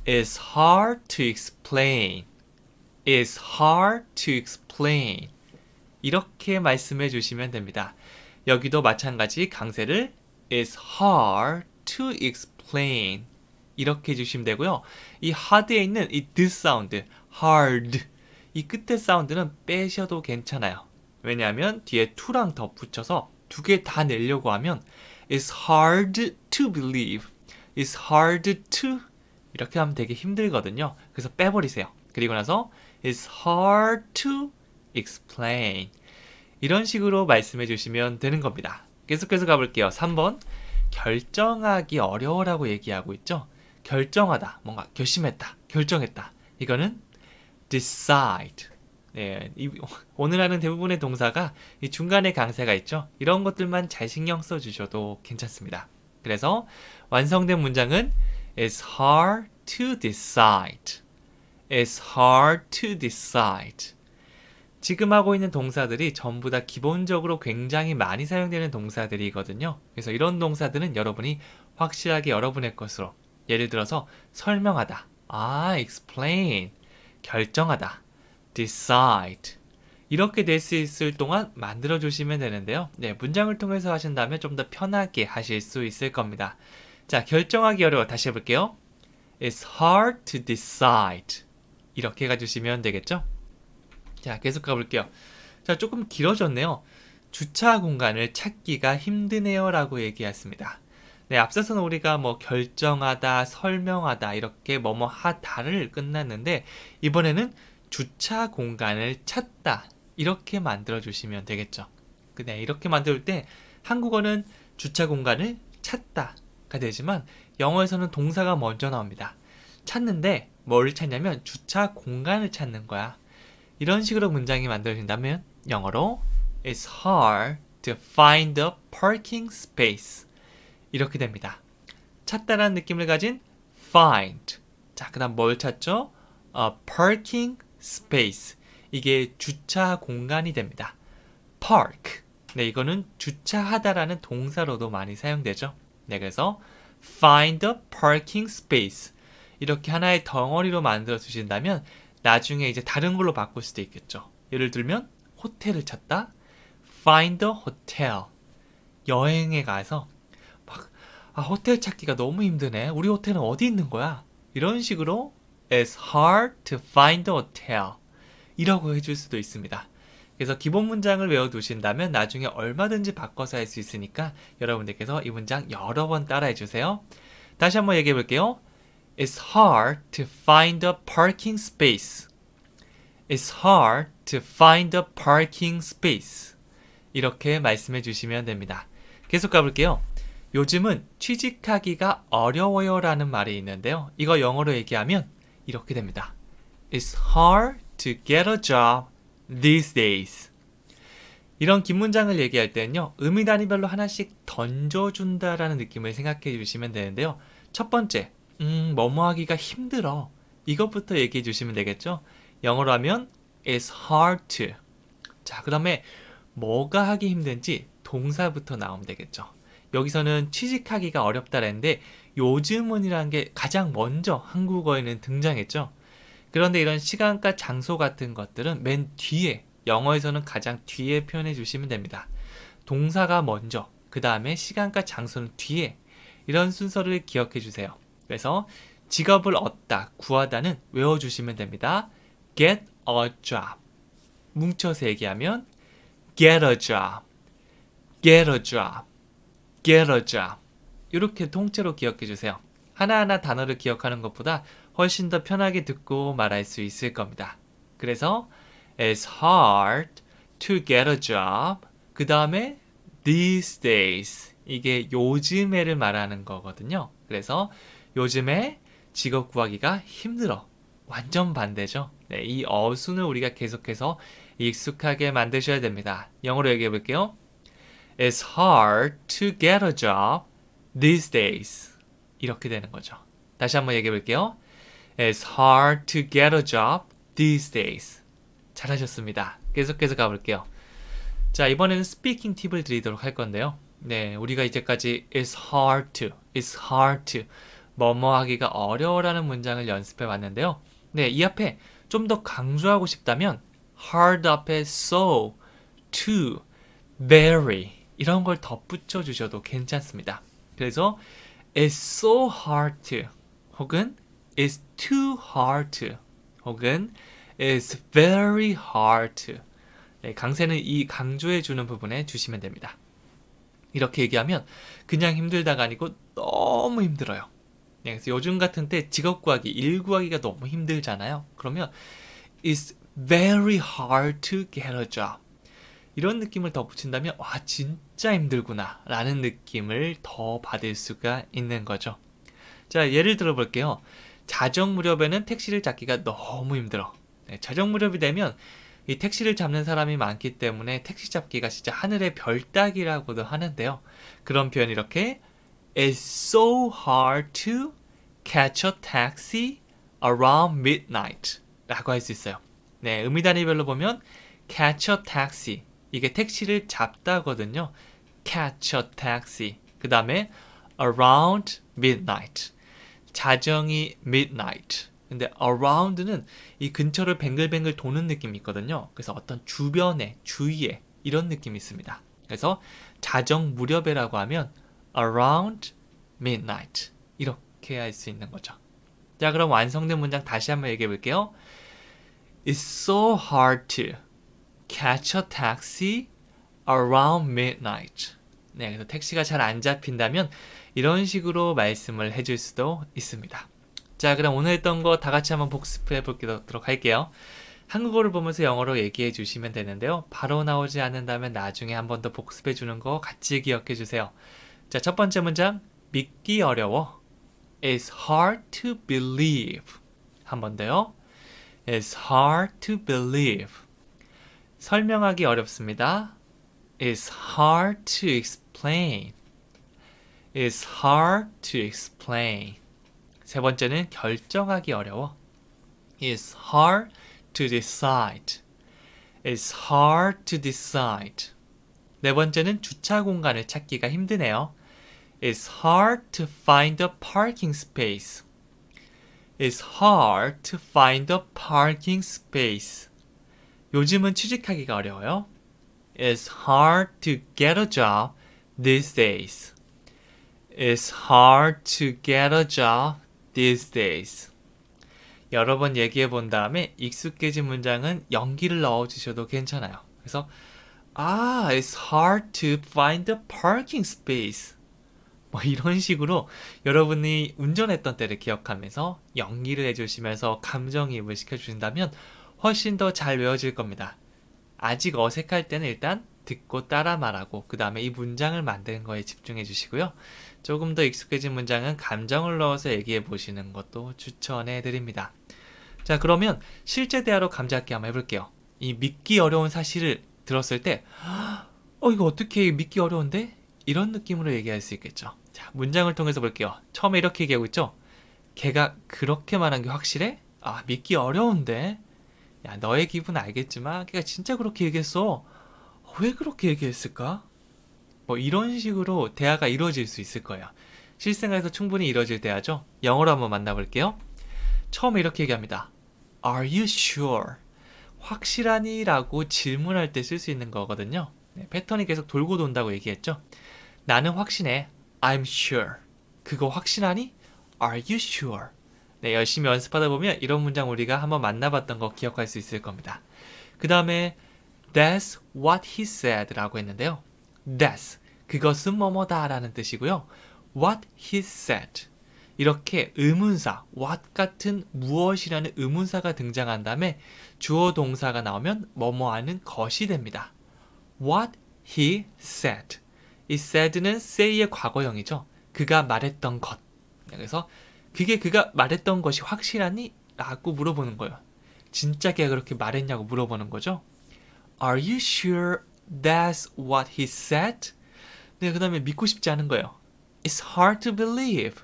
It's hard to explain. It's hard to explain. 이렇게 말씀해 주시면 됩니다. 여기도 마찬가지 강세를 It's hard to explain. 이렇게 해주시면 되고요. 이 hard에 있는 이 d 사운드, hard. 이 끝에 사운드는 빼셔도 괜찮아요. 왜냐하면 뒤에 to랑 덧붙여서 두개다 내려고 하면 It's hard to believe. It's hard to 이렇게 하면 되게 힘들거든요. 그래서 빼버리세요. 그리고 나서 It's hard to explain. 이런 식으로 말씀해 주시면 되는 겁니다. 계속해서 가볼게요. 3번 결정하기 어려워라고 얘기하고 있죠. 결정하다, 뭔가 결심했다, 결정했다. 이거는 decide, 예, 이, 오늘 하는 대부분의 동사가 이 중간에 강세가 있죠. 이런 것들만 잘 신경 써주셔도 괜찮습니다. 그래서 완성된 문장은 It's hard to decide. It's hard to decide. 지금 하고 있는 동사들이 전부 다 기본적으로 굉장히 많이 사용되는 동사들이거든요. 그래서 이런 동사들은 여러분이 확실하게 여러분의 것으로 예를 들어서 설명하다, 아, explain, 결정하다, decide 이렇게 될 수 있을 동안 만들어 주시면 되는데요. 네, 문장을 통해서 하신다면 좀 더 편하게 하실 수 있을 겁니다. 자, 결정하기 어려워. 다시 해볼게요. It's hard to decide. 이렇게 해주시면 되겠죠? 자, 계속 가볼게요. 자, 조금 길어졌네요. 주차 공간을 찾기가 힘드네요 라고 얘기했습니다. 네, 앞서서는 우리가 뭐 결정하다, 설명하다 이렇게 뭐뭐 하다를 끝났는데 이번에는 주차 공간을 찾다 이렇게 만들어 주시면 되겠죠. 근데 이렇게 만들 때 한국어는 주차 공간을 찾다가 되지만 영어에서는 동사가 먼저 나옵니다. 찾는데 뭘 찾냐면 주차 공간을 찾는 거야. 이런 식으로 문장이 만들어진다면 영어로 It's hard to find a parking space 이렇게 됩니다. 찾다라는 느낌을 가진 find 자, 그 다음 뭘 찾죠? A 어, parking 스페이스 이게 주차 공간이 됩니다. park 네 이거는 주차하다라는 동사로도 많이 사용되죠. 네 그래서 find a parking space 이렇게 하나의 덩어리로 만들어 주신다면 나중에 이제 다른 걸로 바꿀 수도 있겠죠. 예를 들면 호텔을 찾다 find a hotel 여행에 가서 막 아, 호텔 찾기가 너무 힘드네. 우리 호텔은 어디 있는 거야? 이런 식으로 It's hard to find a hotel. 이라고 해줄 수도 있습니다. 그래서 기본 문장을 외워두신다면 나중에 얼마든지 바꿔서 할 수 있으니까 여러분들께서 이 문장 여러 번 따라해 주세요. 다시 한번 얘기해 볼게요. It's hard to find a parking space. It's hard to find a parking space. 이렇게 말씀해 주시면 됩니다. 계속 가볼게요. 요즘은 취직하기가 어려워요 라는 말이 있는데요. 이거 영어로 얘기하면 이렇게 됩니다. It's hard to get a job these days. 이런 긴 문장을 얘기할 때는요. 의미 단위별로 하나씩 던져준다라는 느낌을 생각해 주시면 되는데요. 첫 번째, 음, 뭐 뭐 하기가 힘들어. 이것부터 얘기해 주시면 되겠죠. 영어로 하면 It's hard to. 자, 그 다음에 뭐가 하기 힘든지 동사부터 나오면 되겠죠. 여기서는 취직하기가 어렵다라는데 요즘은이라는 게 가장 먼저 한국어에는 등장했죠. 그런데 이런 시간과 장소 같은 것들은 맨 뒤에 영어에서는 가장 뒤에 표현해 주시면 됩니다. 동사가 먼저, 그 다음에 시간과 장소는 뒤에 이런 순서를 기억해 주세요. 그래서 직업을 얻다, 구하다는 외워주시면 됩니다. get a job. 뭉쳐서 얘기하면 get a job, get a job, get a job. 이렇게 통째로 기억해 주세요. 하나하나 단어를 기억하는 것보다 훨씬 더 편하게 듣고 말할 수 있을 겁니다. 그래서 It's hard to get a job. 그 다음에 these days. 이게 요즘에를 말하는 거거든요. 그래서 요즘에 직업 구하기가 힘들어. 완전 반대죠. 네, 이 어순을 우리가 계속해서 익숙하게 만드셔야 됩니다. 영어로 얘기해 볼게요. It's hard to get a job these days 이렇게 되는 거죠. 다시 한번 얘기해 볼게요. It's hard to get a job these days. 잘하셨습니다. 계속해서 가볼게요. 자, 이번에는 스피킹 팁을 드리도록 할 건데요. 네, 우리가 이제까지 it's hard to, it's hard to 뭐 뭐 하기가 어려워라는 문장을 연습해 봤는데요. 네, 이 앞에 좀 더 강조하고 싶다면 hard 앞에 so, to, very 이런 걸 덧붙여 주셔도 괜찮습니다. 그래서 It's so hard to 혹은 It's too hard to 혹은 It's very hard to 네, 강세는 이 강조해주는 부분에 주시면 됩니다. 이렇게 얘기하면 그냥 힘들다가 아니고 너무 힘들어요. 네, 그래서 요즘 같은 때 직업 구하기, 일 구하기가 너무 힘들잖아요. 그러면 It's very hard to get a job 이런 느낌을 더 붙인다면 와 진짜 진짜 힘들구나 라는 느낌을 더 받을 수가 있는 거죠. 자, 예를 들어 볼게요. 자정 무렵에는 택시를 잡기가 너무 힘들어. 네, 자정 무렵이 되면 이 택시를 잡는 사람이 많기 때문에 택시 잡기가 진짜 하늘의 별 따기라고도 하는데요. 그런 표현 이렇게 It's so hard to catch a taxi around midnight 라고 할 수 있어요. 네, 의미 단위별로 보면 catch a taxi 이게 택시를 잡다거든요. catch a taxi. 그 다음에 around midnight. 자정이 midnight. 근데 around는 이 근처를 뱅글뱅글 도는 느낌이 있거든요. 그래서 어떤 주변에, 주위에 이런 느낌이 있습니다. 그래서 자정 무렵에라고 하면 around midnight 이렇게 할 수 있는 거죠. 자, 그럼 완성된 문장 다시 한번 얘기해 볼게요. It's so hard to catch a taxi around midnight. 네, 그래서 택시가 잘 안 잡힌다면 이런 식으로 말씀을 해줄 수도 있습니다. 자, 그럼 오늘 했던 거 다 같이 한번 복습해 보도록 할게요. 한국어를 보면서 영어로 얘기해 주시면 되는데요. 바로 나오지 않는다면 나중에 한번 더 복습해 주는 거 같이 기억해 주세요. 자, 첫 번째 문장. 믿기 어려워. It's hard to believe. 한번 더요. It's hard to believe. 설명하기 어렵습니다. It's hard to explain. explain. It's hard to explain. 세 번째는 결정하기 어려워. It's hard to decide. It's hard to decide. 네 번째는 주차 공간을 찾기가 힘드네요. It's hard to find a parking space. It's hard to find a parking space. 요즘은 취직하기가 어려워요. It's hard to get a job these days. It's hard to get a job these days. 여러 번 얘기해 본 다음에 익숙해진 문장은 연기를 넣어 주셔도 괜찮아요. 그래서 아, it's hard to find a parking space. 뭐 이런 식으로 여러분이 운전했던 때를 기억하면서 연기를 해주시면서 감정이입을 시켜주신다면 훨씬 더 잘 외워질 겁니다. 아직 어색할 때는 일단 듣고 따라 말하고 그 다음에 이 문장을 만드는 거에 집중해 주시고요. 조금 더 익숙해진 문장은 감정을 넣어서 얘기해 보시는 것도 추천해 드립니다. 자 그러면 실제 대화로 감자학기 한번 해볼게요. 이 믿기 어려운 사실을 들었을 때 어, 이거 어떻게 믿기 어려운데? 이런 느낌으로 얘기할 수 있겠죠. 자, 문장을 통해서 볼게요. 처음에 이렇게 얘기하고 있죠. 걔가 그렇게 말한 게 확실해? 아, 믿기 어려운데. 야, 너의 기분 알겠지만 걔가 진짜 그렇게 얘기했어. 왜 그렇게 얘기했을까? 뭐 이런 식으로 대화가 이루어질 수 있을 거야. 실생활에서 충분히 이루어질 대화죠. 영어로 한번 만나볼게요. 처음에 이렇게 얘기합니다. Are you sure? 확실하니? 라고 질문할 때 쓸 수 있는 거거든요. 네, 패턴이 계속 돌고 돈다고 얘기했죠. 나는 확신해. I'm sure. 그거 확신하니? Are you sure? 네, 열심히 연습하다 보면 이런 문장 우리가 한번 만나봤던 거 기억할 수 있을 겁니다. 그 다음에 That's what he said 라고 했는데요. That's 그것은 뭐뭐다 라는 뜻이고요. What he said 이렇게 의문사 what 같은 무엇이라는 의문사가 등장한 다음에 주어 동사가 나오면 뭐뭐하는 것이 됩니다. What he said 이 said는 say의 과거형이죠. 그가 말했던 것 그래서 그게 그가 말했던 것이 확실하니? 라고 물어보는 거예요. 진짜 걔가 그렇게 말했냐고 물어보는 거죠. Are you sure that's what he said? 네, 그 다음에 믿고 싶지 않은 거예요. It's hard to believe.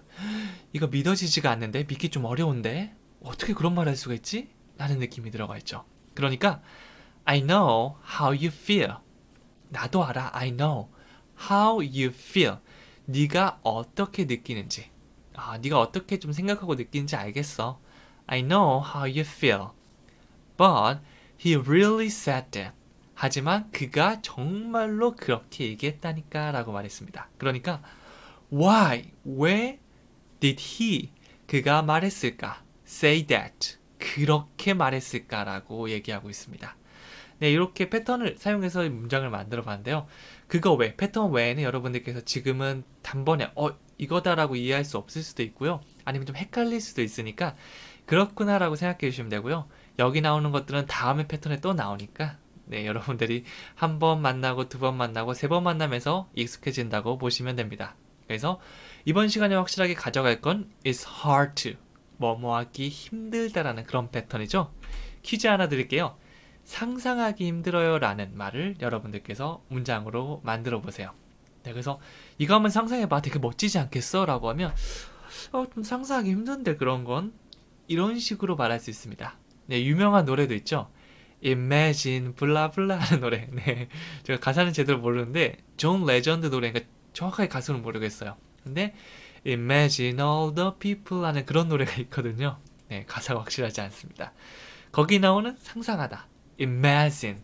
이거 믿어지지가 않는데 믿기 좀 어려운데 어떻게 그런 말할 수가 있지? 라는 느낌이 들어가 있죠. 그러니까 I know how you feel. 나도 알아. I know how you feel. 네가 어떻게 느끼는지. 아, 네가 어떻게 좀 생각하고 느끼는지 알겠어. I know how you feel. But he really said that. 하지만 그가 정말로 그렇게 얘기했다니까 라고 말했습니다. 그러니까 why, 왜 did he, 그가 말했을까? say that, 그렇게 말했을까? 라고 얘기하고 있습니다. 네, 이렇게 패턴을 사용해서 문장을 만들어 봤는데요. 그거 외, 패턴 외에는 여러분들께서 지금은 단번에 어, 이거다라고 이해할 수 없을 수도 있고요. 아니면 좀 헷갈릴 수도 있으니까 그렇구나라고 생각해 주시면 되고요. 여기 나오는 것들은 다음에 패턴에 또 나오니까 네, 여러분들이 한 번 만나고 두 번 만나고 세 번 만나면서 익숙해진다고 보시면 됩니다. 그래서 이번 시간에 확실하게 가져갈 건 it's hard to 뭐뭐 하기 힘들다라는 그런 패턴이죠. 퀴즈 하나 드릴게요. 상상하기 힘들어요 라는 말을 여러분들께서 문장으로 만들어 보세요. 네, 그래서 이거 한번 상상해봐. 되게 멋지지 않겠어? 라고 하면 어, 좀 상상하기 힘든데 그런 건 이런 식으로 말할 수 있습니다. 네, 유명한 노래도 있죠. Imagine 블라블라 하는 노래 네 제가 가사는 제대로 모르는데 존 레전드 노래 니까 그러니까 정확하게 가수는 모르겠어요 근데 Imagine all the people 하는 그런 노래가 있거든요 네 가사가 확실하지 않습니다 거기 나오는 상상하다 Imagine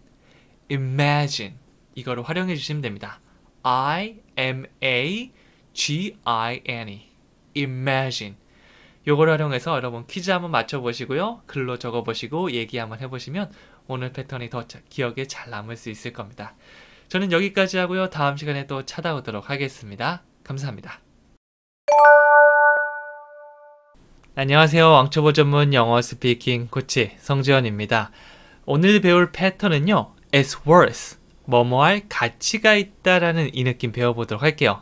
Imagine 이거를 활용해 주시면 됩니다 I M A G I N E Imagine 요걸 활용해서 여러분 퀴즈 한번 맞춰보시고요 글로 적어보시고 얘기 한번 해보시면 오늘 패턴이 더 기억에 잘 남을 수 있을 겁니다. 저는 여기까지 하고요. 다음 시간에 또 찾아오도록 하겠습니다. 감사합니다. 안녕하세요. 왕초보 전문 영어 스피킹 코치 성지현입니다. 오늘 배울 패턴은요. It's worth, 뭐뭐할 가치가 있다라는 이 느낌 배워보도록 할게요.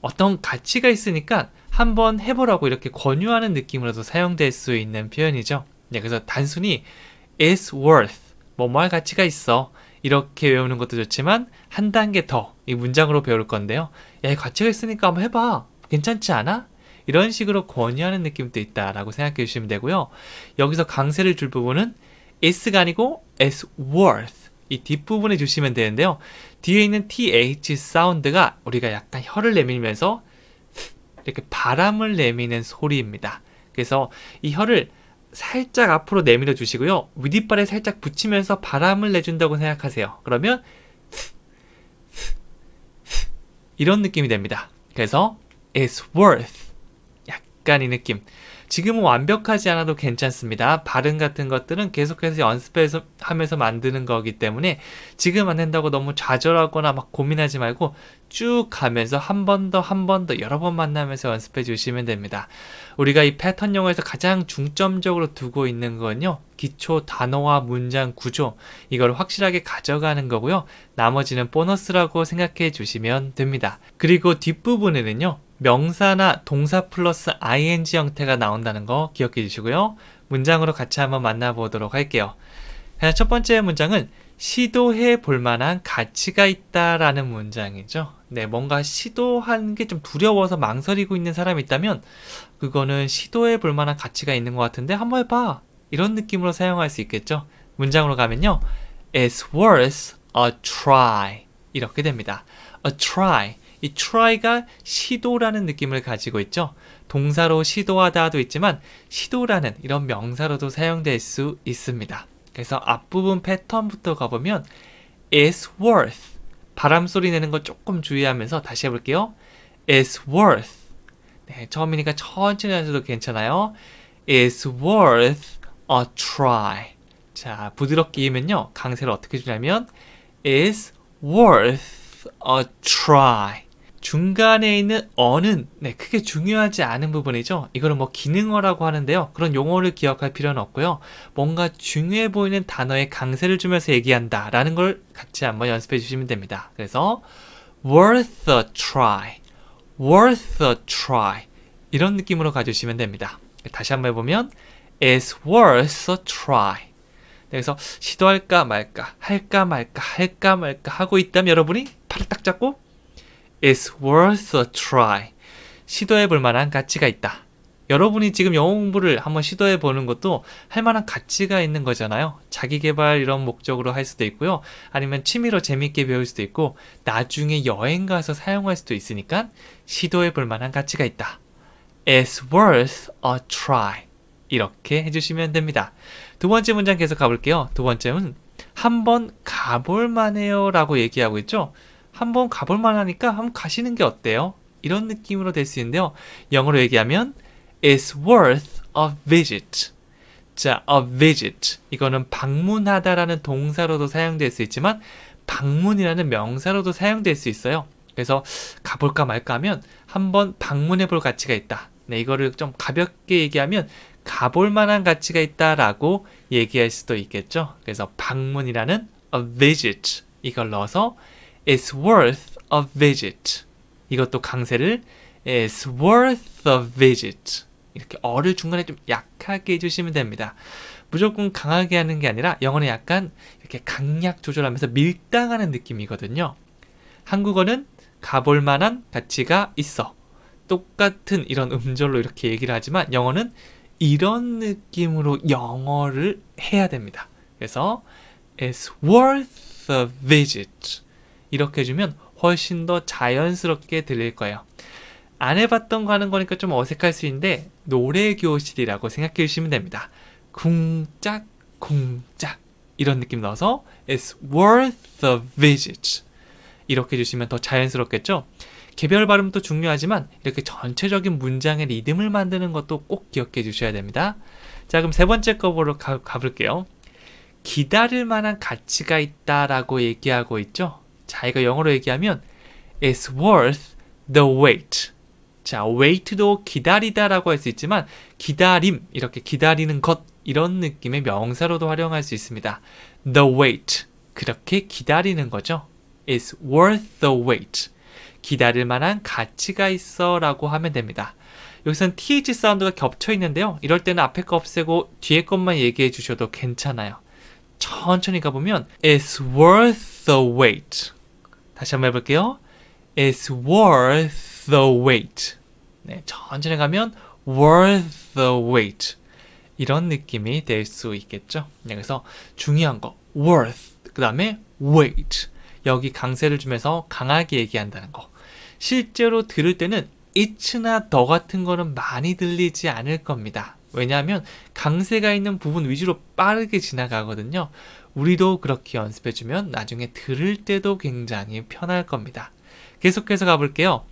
어떤 가치가 있으니까 한번 해보라고 이렇게 권유하는 느낌으로도 사용될 수 있는 표현이죠. 네, 그래서 단순히 It's worth 뭐뭐 뭐 할 가치가 있어. 이렇게 외우는 것도 좋지만 한 단계 더 이 문장으로 배울 건데요. 야, 가치가 있으니까 한번 해봐. 괜찮지 않아? 이런 식으로 권유하는 느낌도 있다라고 생각해 주시면 되고요. 여기서 강세를 줄 부분은 i s 가 아니고 i s worth 이 뒷부분에 주시면 되는데요. 뒤에 있는 th 사운드가 우리가 약간 혀를 내밀면서 이렇게 바람을 내미는 소리입니다. 그래서 이 혀를 살짝 앞으로 내밀어 주시고요. 윗뒷발에 살짝 붙이면서 바람을 내준다고 생각하세요. 그러면 이런 느낌이 됩니다. 그래서 it's worth 약간 이 느낌. 지금은 완벽하지 않아도 괜찮습니다. 발음 같은 것들은 계속해서 연습해서 하면서 만드는 거기 때문에 지금 안 된다고 너무 좌절하거나 막 고민하지 말고 쭉 가면서 한 번 더 한 번 더 여러 번 만나면서 연습해 주시면 됩니다. 우리가 이 패턴 용어에서 가장 중점적으로 두고 있는 건요. 기초 단어와 문장 구조 이걸 확실하게 가져가는 거고요. 나머지는 보너스라고 생각해 주시면 됩니다. 그리고 뒷부분에는요. 명사나 동사 플러스 ing 형태가 나온다는 거 기억해 주시고요. 문장으로 같이 한번 만나보도록 할게요. 첫 번째 문장은 시도해 볼 만한 가치가 있다라는 문장이죠. 네, 뭔가 시도한 게 좀 두려워서 망설이고 있는 사람이 있다면 그거는 시도해 볼 만한 가치가 있는 것 같은데 한번 해봐. 이런 느낌으로 사용할 수 있겠죠. 문장으로 가면요. It's worth a try. 이렇게 됩니다. a try. 이 try가 시도라는 느낌을 가지고 있죠. 동사로 시도하다도 있지만 시도라는 이런 명사로도 사용될 수 있습니다. 그래서 앞부분 패턴부터 가보면 is worth 바람 소리 내는 거 조금 주의하면서 다시 해볼게요. is worth 네, 처음이니까 천천히 하셔도 괜찮아요. is worth a try 자, 부드럽게 이면요 강세를 어떻게 주냐면 is worth a try 중간에 있는 어는 네, 크게 중요하지 않은 부분이죠. 이거는 뭐 기능어라고 하는데요. 그런 용어를 기억할 필요는 없고요. 뭔가 중요해 보이는 단어에 강세를 주면서 얘기한다 라는 걸 같이 한번 연습해 주시면 됩니다. 그래서 worth a try, worth a try 이런 느낌으로 가주시면 됩니다. 다시 한번 해보면 is t worth a try. 네, 그래서 시도할까 말까, 할까 말까, 할까 말까 하고 있다면 여러분이 팔을 딱 잡고 is worth a try. 시도해 볼 만한 가치가 있다. 여러분이 지금 영어 공부를 한번 시도해 보는 것도 할 만한 가치가 있는 거잖아요. 자기 개발 이런 목적으로 할 수도 있고요. 아니면 취미로 재밌게 배울 수도 있고 나중에 여행 가서 사용할 수도 있으니까 시도해 볼 만한 가치가 있다. i s worth a try. 이렇게 해주시면 됩니다. 두 번째 문장 계속 가볼게요. 두 번째는 한번 가볼 만해요 라고 얘기하고 있죠. 한번 가볼 만하니까 한번 가시는 게 어때요? 이런 느낌으로 될 수 있는데요. 영어로 얘기하면 is t worth a visit. 자, a visit. 이거는 방문하다라는 동사로도 사용될 수 있지만 방문이라는 명사로도 사용될 수 있어요. 그래서 가볼까 말까 하면 한번 방문해 볼 가치가 있다. 네, 이거를 좀 가볍게 얘기하면 가볼 만한 가치가 있다라고 얘기할 수도 있겠죠. 그래서 방문이라는 a visit 이걸 넣어서 is worth a visit. 이것도 강세를 is worth a visit. 이렇게 어를 중간에 좀 약하게 해주시면 됩니다. 무조건 강하게 하는 게 아니라 영어는 약간 이렇게 강약 조절하면서 밀당하는 느낌이거든요. 한국어는 가볼 만한 가치가 있어. 똑같은 이런 음절로 이렇게 얘기를 하지만 영어는 이런 느낌으로 영어를 해야 됩니다. 그래서 it's worth a visit. 이렇게 해주면 훨씬 더 자연스럽게 들릴 거예요. 안 해봤던 거 하는 거니까 좀 어색할 수 있는데 노래교실이라고 생각해 주시면 됩니다. 궁짝 궁짝 이런 느낌 넣어서 It's worth the visit 이렇게 해주시면 더 자연스럽겠죠? 개별 발음도 중요하지만 이렇게 전체적인 문장의 리듬을 만드는 것도 꼭 기억해 주셔야 됩니다. 자 그럼 세 번째 거 보러 가, 가볼게요. 기다릴 만한 가치가 있다라고 얘기하고 있죠? 자기가 영어로 얘기하면 is t worth the wait. 자, wait도 기다리다라고 할 수 있지만 기다림 이렇게 기다리는 것 이런 느낌의 명사로도 활용할 수 있습니다. the wait 그렇게 기다리는 거죠. is t worth the wait. 기다릴 만한 가치가 있어라고 하면 됩니다. 여기서는 th 사운드가 겹쳐 있는데요. 이럴 때는 앞에 거 없애고 뒤에 것만 얘기해 주셔도 괜찮아요. 천천히 가보면 is t worth the wait. 다시 한번 해볼게요. It's worth the wait. 네, 천천히 가면 worth the wait. 이런 느낌이 될 수 있겠죠. 네, 그래서 중요한 거 worth 그 다음에 wait 여기 강세를 주면서 강하게 얘기한다는 거. 실제로 들을 때는 it나 더 같은 거는 많이 들리지 않을 겁니다. 왜냐하면 강세가 있는 부분 위주로 빠르게 지나가거든요. 우리도 그렇게 연습해주면 나중에 들을 때도 굉장히 편할 겁니다. 계속해서 가볼게요.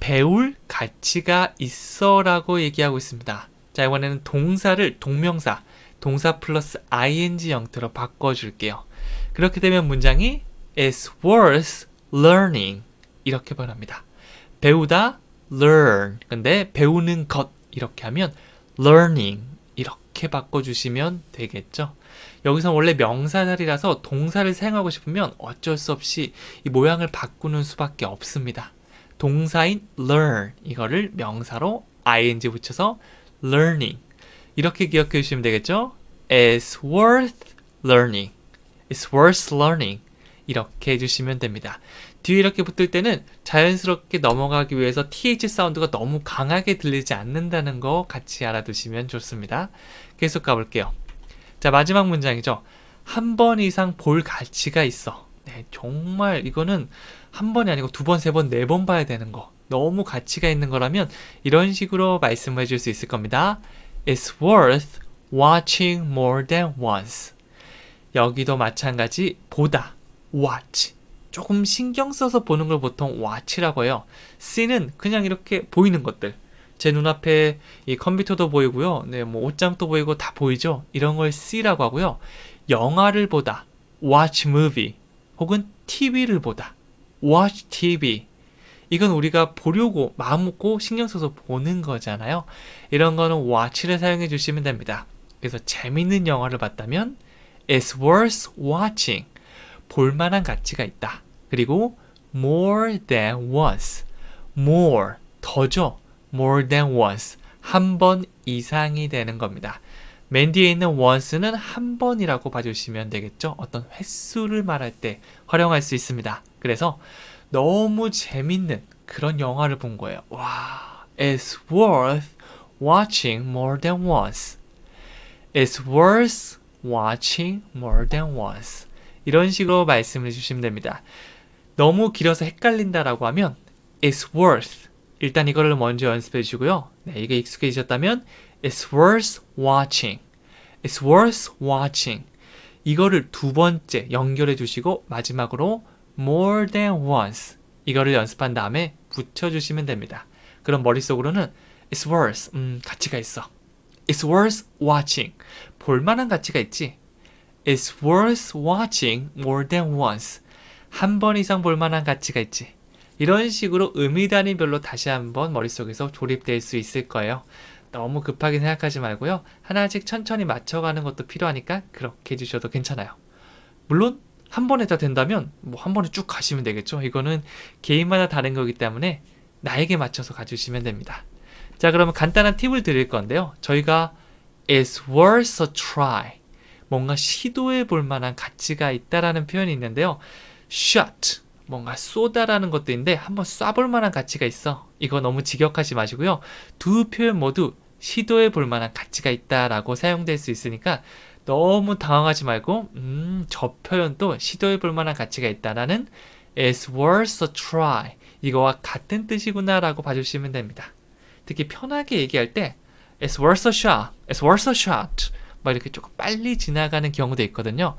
배울 가치가 있어 라고 얘기하고 있습니다. 자, 이번에는 동사를 동명사, 동사 플러스 ing 형태로 바꿔줄게요. 그렇게 되면 문장이 is worth learning 이렇게 변합니다. 배우다 learn 근데 배우는 것 이렇게 하면 learning 이렇게 바꿔주시면 되겠죠. 여기서 원래 명사 자리라서 동사를 사용하고 싶으면 어쩔 수 없이 이 모양을 바꾸는 수밖에 없습니다. 동사인 learn 이거를 명사로 ing 붙여서 learning 이렇게 기억해 주시면 되겠죠? It's worth learning. It's worth learning. 이렇게 해주시면 됩니다. 뒤에 이렇게 붙을 때는 자연스럽게 넘어가기 위해서 th 사운드가 너무 강하게 들리지 않는다는 거 같이 알아두시면 좋습니다. 계속 가볼게요. 자, 마지막 문장이죠. 한 번 이상 볼 가치가 있어. 네, 정말 이거는 한 번이 아니고 두 번, 세 번, 네 번 봐야 되는 거. 너무 가치가 있는 거라면 이런 식으로 말씀해 줄 수 있을 겁니다. It's worth watching more than once. 여기도 마찬가지 보다 watch 조금 신경 써서 보는 걸 보통 watch라고 해요. see는 그냥 이렇게 보이는 것들 제 눈앞에 이 컴퓨터도 보이고요. 네, 뭐 옷장도 보이고 다 보이죠. 이런 걸 see라고 하고요. 영화를 보다, watch movie 혹은 TV를 보다, watch TV. 이건 우리가 보려고 마음 먹고 신경 써서 보는 거잖아요. 이런 거는 watch를 사용해 주시면 됩니다. 그래서 재밌는 영화를 봤다면 it's worth watching. 볼 만한 가치가 있다. 그리고 more than once. more 더죠. more than once 한 번 이상이 되는 겁니다. 맨 뒤에 있는 once는 한 번이라고 봐주시면 되겠죠. 어떤 횟수를 말할 때 활용할 수 있습니다. 그래서 너무 재밌는 그런 영화를 본 거예요. 와, it's worth watching more than once. It's worth watching more than once. 이런 식으로 말씀을 주시면 됩니다. 너무 길어서 헷갈린다라고 하면 it's worth 일단 이거를 먼저 연습해 주고요. 네, 이게 익숙해지셨다면 It's worth watching. It's worth watching. 이거를 두 번째 연결해 주시고 마지막으로 more than once 이거를 연습한 다음에 붙여주시면 됩니다. 그럼 머릿속으로는 It's worth, 음, 가치가 있어. It's worth watching. 볼만한 가치가 있지. It's worth watching more than once. 한 번 이상 볼만한 가치가 있지. 이런 식으로 의미단위별로 다시 한번 머릿속에서 조립될 수 있을 거예요. 너무 급하게 생각하지 말고요. 하나씩 천천히 맞춰가는 것도 필요하니까 그렇게 해주셔도 괜찮아요. 물론 한 번에 다 된다면 뭐 한 번에 쭉 가시면 되겠죠. 이거는 개인마다 다른 거기 때문에 나에게 맞춰서 가주시면 됩니다. 자 그러면 간단한 팁을 드릴 건데요. 저희가 It's worth a try 뭔가 시도해 볼 만한 가치가 있다라는 표현이 있는데요. Shut 뭔가 쏘다라는 것도 있는데 한번 쏴볼 만한 가치가 있어. 이거 너무 직역하지 마시고요. 두 표현 모두 시도해 볼 만한 가치가 있다라고 사용될 수 있으니까 너무 당황하지 말고 음, 저 표현도 시도해 볼 만한 가치가 있다라는 It's worth a try. 이거와 같은 뜻이구나라고 봐주시면 됩니다. 특히 편하게 얘기할 때 It's worth a shot. It's worth a shot. 막 이렇게 조금 빨리 지나가는 경우도 있거든요.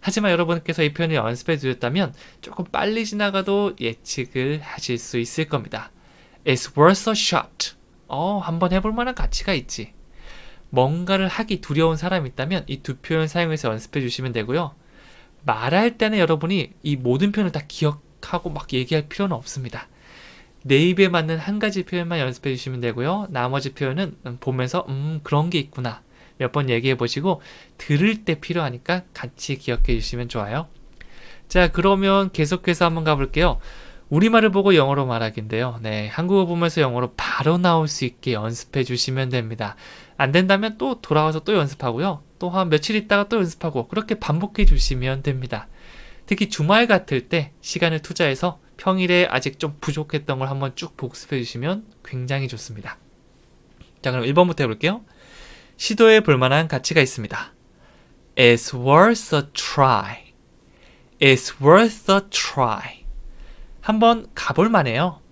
하지만 여러분께서 이 표현을 연습해 두셨다면 조금 빨리 지나가도 예측을 하실 수 있을 겁니다. It's worth a shot. 어, 한번 해볼 만한 가치가 있지. 뭔가를 하기 두려운 사람이 있다면 이 두 표현 사용해서 연습해 주시면 되고요. 말할 때는 여러분이 이 모든 표현을 다 기억하고 막 얘기할 필요는 없습니다. 내 입에 맞는 한 가지 표현만 연습해 주시면 되고요. 나머지 표현은 음, 보면서 음 그런 게 있구나 몇번 얘기해 보시고 들을 때 필요하니까 같이 기억해 주시면 좋아요. 자 그러면 계속해서 한번 가볼게요. 우리말을 보고 영어로 말하기인데요. 네, 한국어 보면서 영어로 바로 나올 수 있게 연습해 주시면 됩니다. 안 된다면 또 돌아와서 또 연습하고요. 또 한 며칠 있다가 또 연습하고 그렇게 반복해 주시면 됩니다. 특히 주말 같을 때 시간을 투자해서 평일에 아직 좀 부족했던 걸 한번 쭉 복습해 주시면 굉장히 좋습니다. 자, 그럼 1번부터 해볼게요. 시도해 볼 만한 가치가 있습니다. It's worth a try. It's worth a try. 한번 가볼 만해요.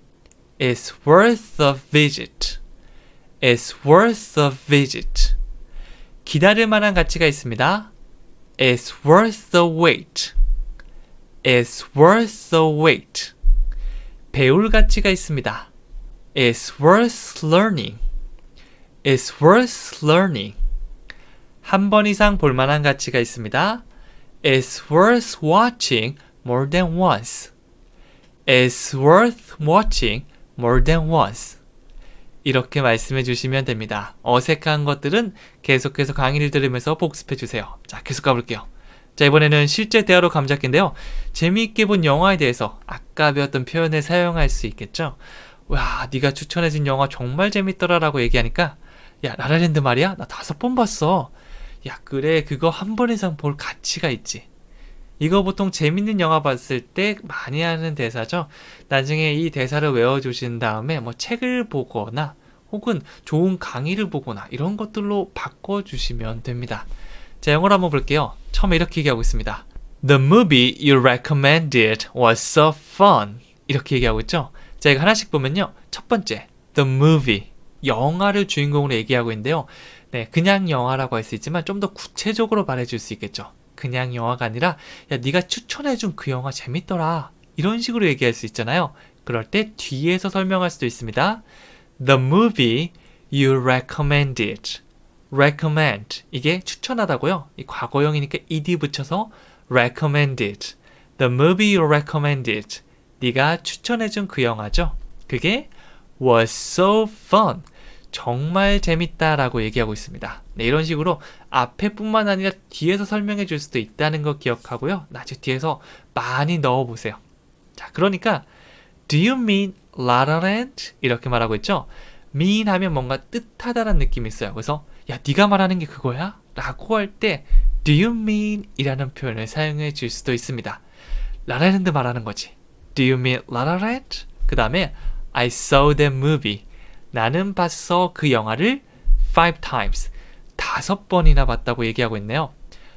It's worth a visit. It's worth a visit. 기다릴 만한 가치가 있습니다. It's worth the wait. It's worth the wait. 배울 가치가 있습니다. It's worth learning. is worth learning. 한 번 이상 볼 만한 가치가 있습니다. is worth watching more than once. is worth watching more than once. 이렇게 말씀해 주시면 됩니다. 어색한 것들은 계속해서 강의를 들으면서 복습해 주세요. 자, 계속 가볼게요. 자, 이번에는 실제 대화로 감잡기인데요. 재미있게 본 영화에 대해서 아까 배웠던 표현을 사용할 수 있겠죠? 와, 네가 추천해준 영화 정말 재밌더라 라고 얘기하니까 야 라라랜드 말이야 나 다섯 번 봤어 야 그래 그거 한 번 이상 볼 가치가 있지 이거 보통 재밌는 영화 봤을 때 많이 하는 대사죠 나중에 이 대사를 외워주신 다음에 뭐 책을 보거나 혹은 좋은 강의를 보거나 이런 것들로 바꿔주시면 됩니다 자 영어로 한번 볼게요 처음에 이렇게 얘기하고 있습니다 The movie you recommended was so fun 이렇게 얘기하고 있죠 자 이거 하나씩 보면요 첫 번째 The movie 영화를 주인공으로 얘기하고 있는데요. 네, 그냥 영화라고 할 수 있지만 좀 더 구체적으로 말해줄 수 있겠죠. 그냥 영화가 아니라 야 네가 추천해준 그 영화 재밌더라 이런 식으로 얘기할 수 있잖아요. 그럴 때 뒤에서 설명할 수도 있습니다. The movie you recommended. recommend 이게 추천하다고요. 이 과거형이니까 ed 붙여서 recommended. The movie you recommended. 네가 추천해준 그 영화죠. 그게 was so fun. 정말 재밌다라고 얘기하고 있습니다. 네, 이런 식으로 앞에뿐만 아니라 뒤에서 설명해 줄 수도 있다는 거 기억하고요. 나중에 뒤에서 많이 넣어 보세요. 자, 그러니까 do you mean la la land 이렇게 말하고 있죠. mean 하면 뭔가 뜻하다라는 느낌이 있어요. 그래서 야, 네가 말하는 게 그거야? 라고 할 때 do you mean 이라는 표현을 사용해 줄 수도 있습니다. 라라랜드 말하는 거지. do you mean la la land? 그 다음에 I saw that movie. 나는 봤어 그 영화를 five times. 다섯 번이나 봤다고 얘기하고 있네요.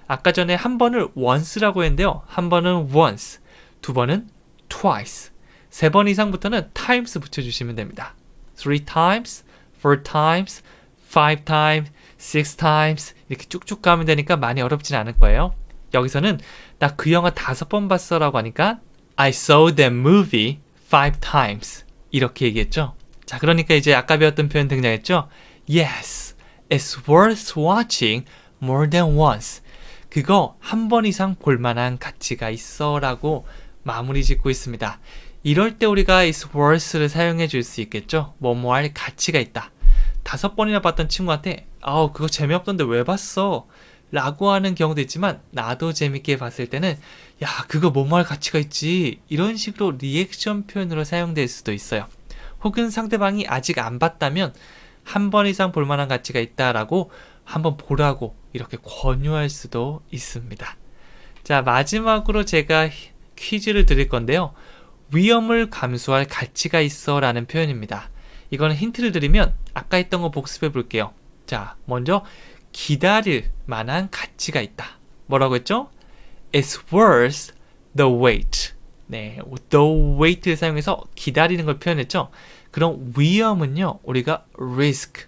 아까 전에 한 번을 once라고 했는데요. 한 번은 once, 두 번은 twice. 세 번 이상부터는 times 붙여주시면 됩니다. three times, four times, five times, six times 이렇게 쭉쭉 가면 되니까 많이 어렵진 않을 거예요. 여기서는 나 그 영화 다섯 번 봤어라고 하니까 I saw that movie five times. 이렇게 얘기했죠. 자, 그러니까 이제 아까 배웠던 표현 등장했죠. Yes, it's worth watching more than once. 그거 한 번 이상 볼만한 가치가 있어라고 마무리 짓고 있습니다. 이럴 때 우리가 is worth를 사용해 줄 수 있겠죠. 뭐뭐 뭐 할 가치가 있다. 다섯 번이나 봤던 친구한테 아우 그거 재미없던데 왜 봤어? 라고 하는 경우도 있지만 나도 재밌게 봤을 때는 야 그거 뭐뭐할 가치가 있지 이런 식으로 리액션 표현으로 사용될 수도 있어요. 혹은 상대방이 아직 안 봤다면 한 번 이상 볼 만한 가치가 있다라고 한 번 보라고 이렇게 권유할 수도 있습니다. 자 마지막으로 제가 퀴즈를 드릴 건데요. 위험을 감수할 가치가 있어 라는 표현입니다. 이거는 힌트를 드리면 아까 했던 거 복습해 볼게요. 자 먼저 기다릴 만한 가치가 있다. 뭐라고 했죠? It's worth the wait. 네, the wait를 사용해서 기다리는 걸 표현했죠. 그럼 위험은요, 우리가 risk,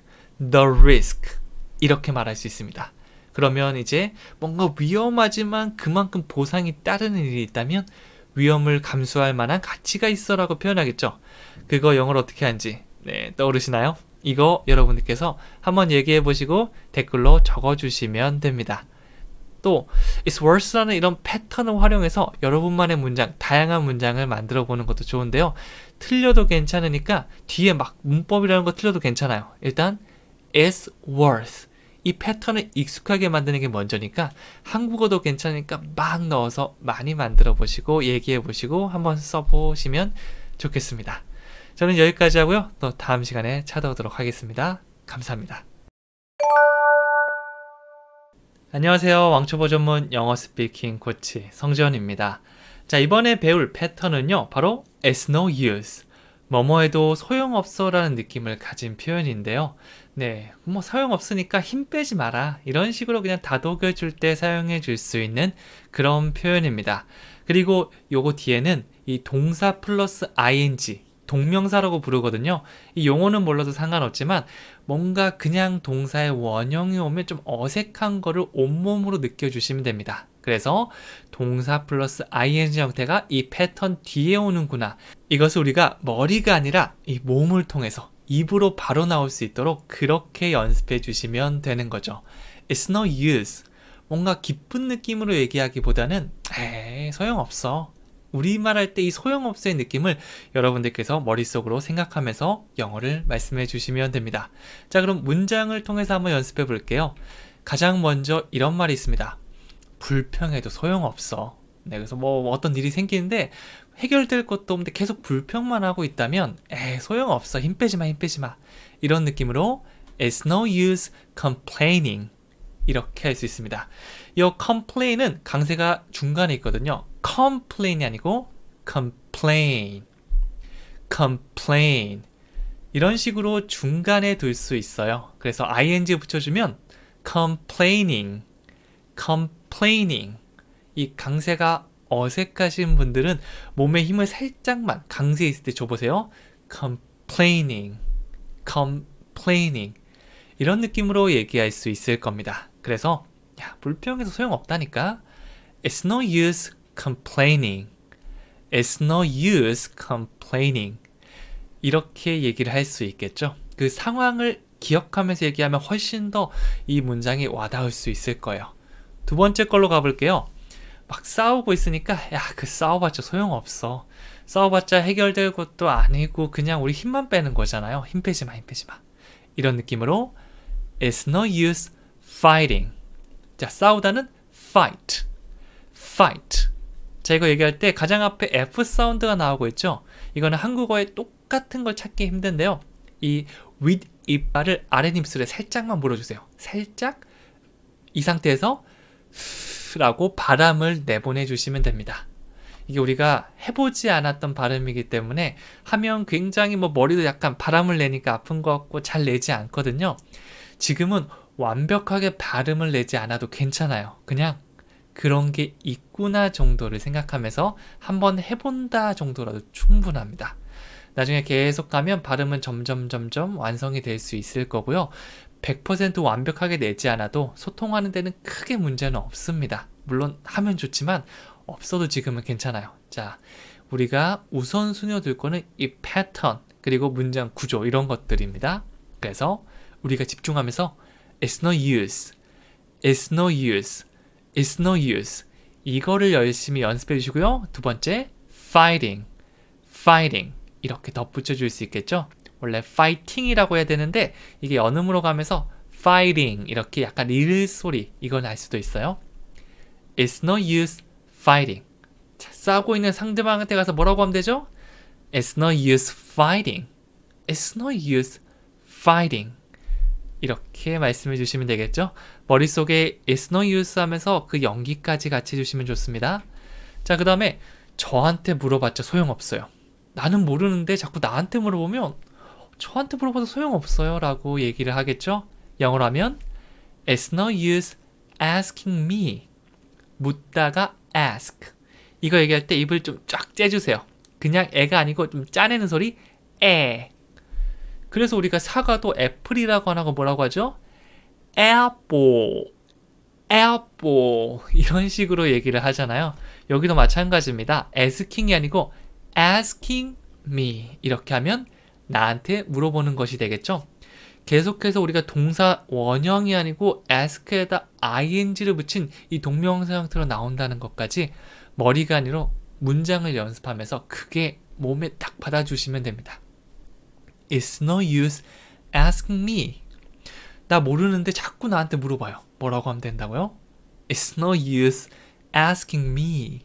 the risk 이렇게 말할 수 있습니다. 그러면 이제 뭔가 위험하지만 그만큼 보상이 따르는 일이 있다면 위험을 감수할 만한 가치가 있어라고 표현하겠죠. 그거 영어로 어떻게 하는지 네, 떠오르시나요? 이거 여러분들께서 한번 얘기해 보시고 댓글로 적어주시면 됩니다. 또 it's worse라는 이런 패턴을 활용해서 여러분만의 문장, 다양한 문장을 만들어 보는 것도 좋은데요. 틀려도 괜찮으니까 뒤에 막 문법이라는 거 틀려도 괜찮아요. 일단 is w o r s e 이 패턴을 익숙하게 만드는 게 먼저니까 한국어도 괜찮으니까 막 넣어서 많이 만들어 보시고 얘기해 보시고 한번 써보시면 좋겠습니다. 저는 여기까지 하고요. 또 다음 시간에 찾아오도록 하겠습니다. 감사합니다. 안녕하세요. 왕초보 전문 영어 스피킹 코치 성지현입니다. 자, 이번에 배울 패턴은요. 바로 it's no use. 뭐뭐 해도 소용없어 라는 느낌을 가진 표현인데요. 네, 뭐 소용없으니까 힘 빼지 마라. 이런 식으로 그냥 다독여 줄 때 사용해 줄 수 있는 그런 표현입니다. 그리고 요거 뒤에는 이 동사 플러스 ing 동명사라고 부르거든요. 이 용어는 몰라도 상관없지만 뭔가 그냥 동사의 원형이 오면 좀 어색한 거를 온몸으로 느껴주시면 됩니다. 그래서 동사 플러스 ing 형태가 이 패턴 뒤에 오는구나. 이것을 우리가 머리가 아니라 이 몸을 통해서 입으로 바로 나올 수 있도록 그렇게 연습해 주시면 되는 거죠. It's no use. 뭔가 기쁜 느낌으로 얘기하기보다는 에이 소용없어 우리말 할 때 이 소형업소의 느낌을 여러분들께서 머릿속으로 생각하면서 영어를 말씀해 주시면 됩니다. 자 그럼 문장을 통해서 한번 연습해 볼게요. 가장 먼저 이런 말이 있습니다. 불평해도 소용없어. 네, 그래서 뭐, 뭐 어떤 일이 생기는데 해결될 것도 없는데 계속 불평만 하고 있다면 에 소용없어 힘 빼지마 힘 빼지마 이런 느낌으로 It's no use complaining 이렇게 할 수 있습니다. 이 complain은 강세가 중간에 있거든요. complain이 아니고 complain, complain 이런 식으로 중간에 둘 수 있어요. 그래서 ing 붙여주면 complaining, complaining 이 강세가 어색하신 분들은 몸에 힘을 살짝만 강세 있을 때 줘보세요. complaining, complaining 이런 느낌으로 얘기할 수 있을 겁니다. 그래서 야, 불평해서 소용없다니까 It's no use complaining. It's no use complaining. 이렇게 얘기를 할 수 있겠죠. 그 상황을 기억하면서 얘기하면 훨씬 더 이 문장이 와닿을 수 있을 거예요. 두 번째 걸로 가볼게요. 막 싸우고 있으니까 야 그 싸워봤자 소용없어. 싸워봤자 해결될 것도 아니고 그냥 우리 힘만 빼는 거잖아요. 힘 빼지 마, 힘 빼지 마. 이런 느낌으로 It's no use fighting. 자, 싸우다는 fight, fight. 자 이거 얘기할 때 가장 앞에 F 사운드가 나오고 있죠 이거는 한국어에 똑같은 걸 찾기 힘든데요 이 with 이빨을 아래 입술에 살짝만 물어주세요 살짝 이 상태에서 라고 바람을 내보내주시면 됩니다 이게 우리가 해보지 않았던 발음이기 때문에 하면 굉장히 뭐 머리도 약간 바람을 내니까 아픈 것 같고 잘 내지 않거든요 지금은 완벽하게 발음을 내지 않아도 괜찮아요 그냥 그런 게 있구나 정도를 생각하면서 한번 해본다 정도라도 충분합니다. 나중에 계속 가면 발음은 점점 점점 완성이 될 수 있을 거고요. 100% 완벽하게 내지 않아도 소통하는 데는 크게 문제는 없습니다. 물론 하면 좋지만 없어도 지금은 괜찮아요. 자, 우리가 우선순위 둘 거는 이 패턴, 그리고 문장 구조 이런 것들입니다. 그래서 우리가 집중하면서 it's no use, it's no use It's no use. 이거를 열심히 연습해 주시고요. 두 번째, fighting, fighting 이렇게 덧붙여 줄 수 있겠죠? 원래 fighting이라고 해야 되는데 이게 연음으로 가면서 fighting 이렇게 약간 릴 소리 이걸 날 수도 있어요. It's no use fighting. 자, 싸우고 있는 상대방한테 가서 뭐라고 하면 되죠? It's no use fighting. It's no use fighting. 이렇게 말씀해 주시면 되겠죠? 머릿속에 it's no use 하면서 그 연기까지 같이 해주시면 좋습니다. 자, 그 다음에 저한테 물어봤자 소용없어요. 나는 모르는데 자꾸 나한테 물어보면 저한테 물어봐도 소용없어요 라고 얘기를 하겠죠? 영어로 하면 It's no use asking me 묻다가 ask 이거 얘기할 때 입을 좀 쫙 째주세요 그냥 애가 아니고 좀 짜내는 소리 에 그래서 우리가 사과도 애플이라고 안 하고 뭐라고 하죠? apple, apple 이런 식으로 얘기를 하잖아요. 여기도 마찬가지입니다. asking이 아니고 asking me 이렇게 하면 나한테 물어보는 것이 되겠죠. 계속해서 우리가 동사 원형이 아니고 ask에다 ing를 붙인 이 동명사 형태로 나온다는 것까지 머리가 아니라 문장을 연습하면서 크게 몸에 딱 받아주시면 됩니다. It's no use asking me 나 모르는데 자꾸 나한테 물어봐요. 뭐라고 하면 된다고요? It's no use asking me.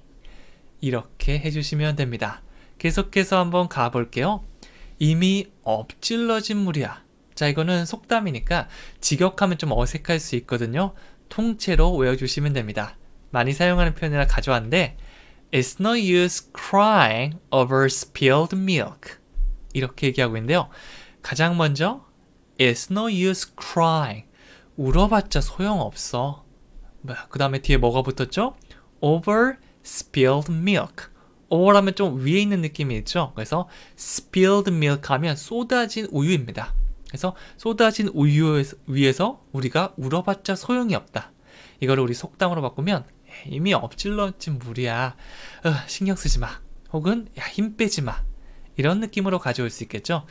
이렇게 해주시면 됩니다. 계속해서 한번 가볼게요. 이미 엎질러진 물이야. 자, 이거는 속담이니까 직역하면 좀 어색할 수 있거든요. 통째로 외워주시면 됩니다. 많이 사용하는 표현이라 가져왔는데 It's no use crying over spilled milk. 이렇게 얘기하고 있는데요. 가장 먼저 It's no use crying. 울어봤자 소용없어. 그 다음에 뒤에 뭐가 붙었죠? Over spilled milk. over하면 좀 위에 있는 느낌이 있죠? 그래서 spilled milk 하면 쏟아진 우유입니다. 그래서 쏟아진 우유 위에서 우리가 울어봤자 소용이 없다. 이거를 우리 속담으로 바꾸면 이미 엎질러진 물이야. 어, 신경 쓰지 마. 혹은 야, 힘 빼지 마. 이런 느낌으로 가져올 수 있겠죠?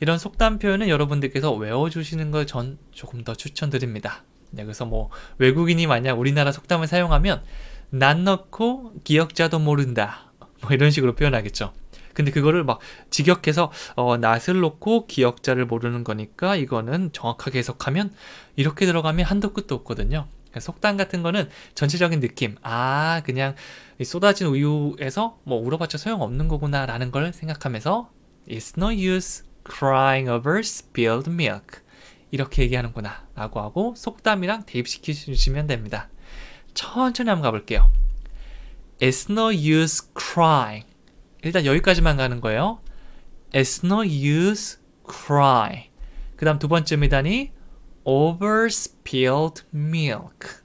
이런 속담 표현은 여러분들께서 외워주시는 걸 전 조금 더 추천드립니다. 네, 그래서 뭐 외국인이 만약 우리나라 속담을 사용하면 난 넣고 기억자도 모른다 뭐 이런 식으로 표현하겠죠. 근데 그거를 막 직역해서 어, 낫을 놓고 기억자를 모르는 거니까 이거는 정확하게 해석하면 이렇게 들어가면 한도 끝도 없거든요. 그러니까 속담 같은 거는 전체적인 느낌 아 그냥 쏟아진 우유에서 뭐울어봤자 소용없는 거구나 라는 걸 생각하면서 It's no use crying over spilled milk. 이렇게 얘기하는구나 라고 하고 속담이랑 대입시켜주시면 됩니다. 천천히 한번 가볼게요. It's no use crying. 일단 여기까지만 가는 거예요. It's no use crying. 그 다음 두 번째 미단이 over spilled milk.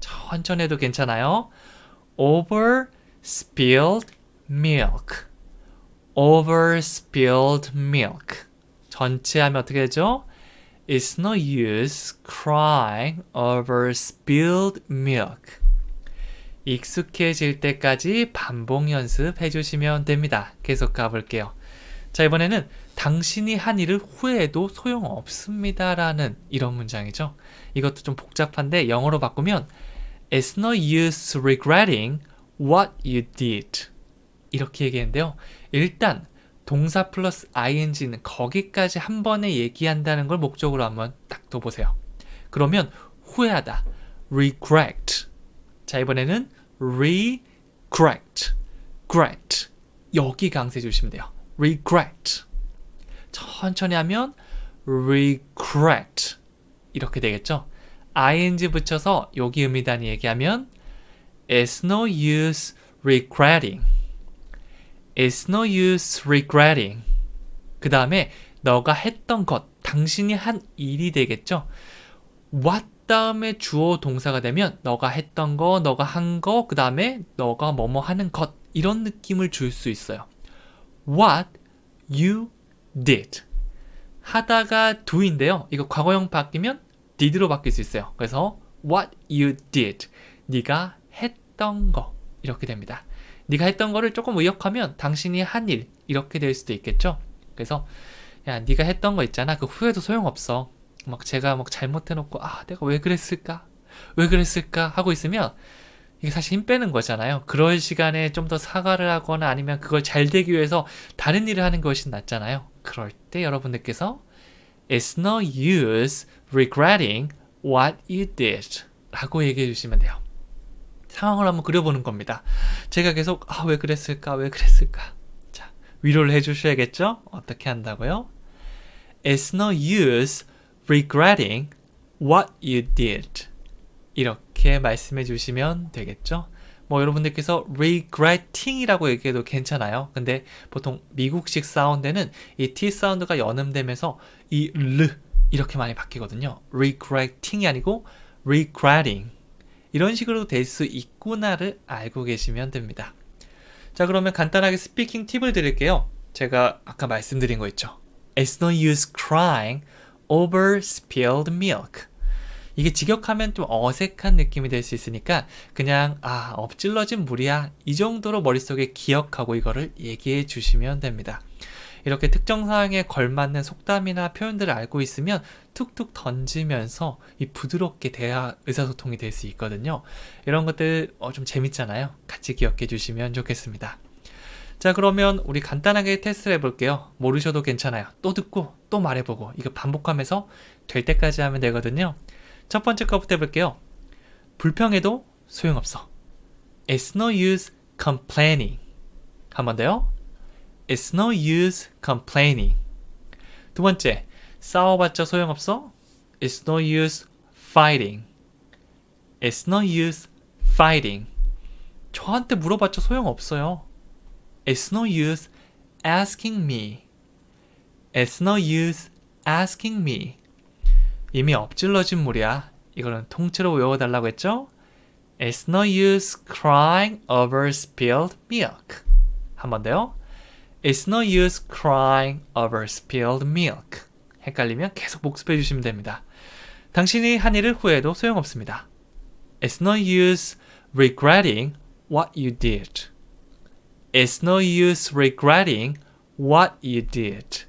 천천히 해도 괜찮아요. over spilled milk. overspilled milk. 전체하면 어떻게 되죠? It's no use crying over spilled milk. 익숙해질 때까지 반복 연습해 주시면 됩니다. 계속 가볼게요. 자, 이번에는 당신이 한 일을 후회해도 소용없습니다. 라는 이런 문장이죠. 이것도 좀 복잡한데 영어로 바꾸면 It's no use regretting what you did. 이렇게 얘기했는데요. 일단 동사 플러스 ing는 거기까지 한 번에 얘기한다는 걸 목적으로 한번 딱 둬보세요. 그러면 후회하다, regret. 자 이번에는 regret, regret. 여기 강세 주시면 돼요. regret. 천천히 하면 regret 이렇게 되겠죠? ing 붙여서 여기 의미 단위 얘기하면 it's no use regretting. It's no use regretting. 그 다음에 너가 했던 것, 당신이 한 일이 되겠죠. What 다음에 주어 동사가 되면 너가 했던 거, 너가 한 거, 그 다음에 너가 뭐뭐 하는 것 이런 느낌을 줄 수 있어요. What you did 하다가 do인데요. 이거 과거형 바뀌면 did로 바뀔 수 있어요. 그래서 what you did 네가 했던 거 이렇게 됩니다. 네가 했던 거를 조금 의역하면 당신이 한 일 이렇게 될 수도 있겠죠. 그래서 야 네가 했던 거 있잖아 그 후회도 소용없어. 막 제가 막 잘못해놓고 아 내가 왜 그랬을까 왜 그랬을까 하고 있으면 이게 사실 힘 빼는 거잖아요. 그럴 시간에 좀 더 사과를 하거나 아니면 그걸 잘 되기 위해서 다른 일을 하는 것이 낫잖아요. 그럴 때 여러분들께서 It's no use regretting what you did 라고 얘기해 주시면 돼요. 상황을 한번 그려보는 겁니다. 제가 계속 아, 왜 그랬을까? 왜 그랬을까? 자, 위로를 해 주셔야겠죠? 어떻게 한다고요? It's no use regretting what you did. 이렇게 말씀해 주시면 되겠죠? 뭐 여러분들께서 regretting이라고 얘기해도 괜찮아요. 근데 보통 미국식 사운드는 이 t 사운드가 연음되면서 이 르 이렇게 많이 바뀌거든요. regretting이 아니고 regretting. 이런 식으로 될 수 있구나를 알고 계시면 됩니다. 자 그러면 간단하게 스피킹 팁을 드릴게요. 제가 아까 말씀드린 거 있죠. It's no use crying over spilled milk. 이게 직역하면 좀 어색한 느낌이 될 수 있으니까 그냥 아 엎질러진 물이야 이 정도로 머릿속에 기억하고 이거를 얘기해 주시면 됩니다. 이렇게 특정 사항에 걸맞는 속담이나 표현들을 알고 있으면 툭툭 던지면서 이 부드럽게 대화 의사소통이 될 수 있거든요. 이런 것들 어, 좀 재밌잖아요. 같이 기억해 주시면 좋겠습니다. 자 그러면 우리 간단하게 테스트를 해볼게요. 모르셔도 괜찮아요. 또 듣고 또 말해보고 이거 반복하면서 될 때까지 하면 되거든요. 첫 번째 거부터 해볼게요. 불평해도 소용없어. It's no use complaining. 한번 더요. It's no use complaining. 두 번째, 싸워봤자 소용없어. It's no use fighting. It's no use fighting. 저한테 물어봤자 소용없어요. It's no use asking me. It's no use asking me. 이미 엎질러진 물이야. 이거는 통째로 외워달라고 했죠? It's no use crying over spilled milk. 한 번 더요. It's no use crying over spilled milk. 헷갈리면 계속 복습해 주시면 됩니다. 당신이 한 일을 후회해도 소용없습니다. It's no use regretting what you did. It's no use regretting what you did.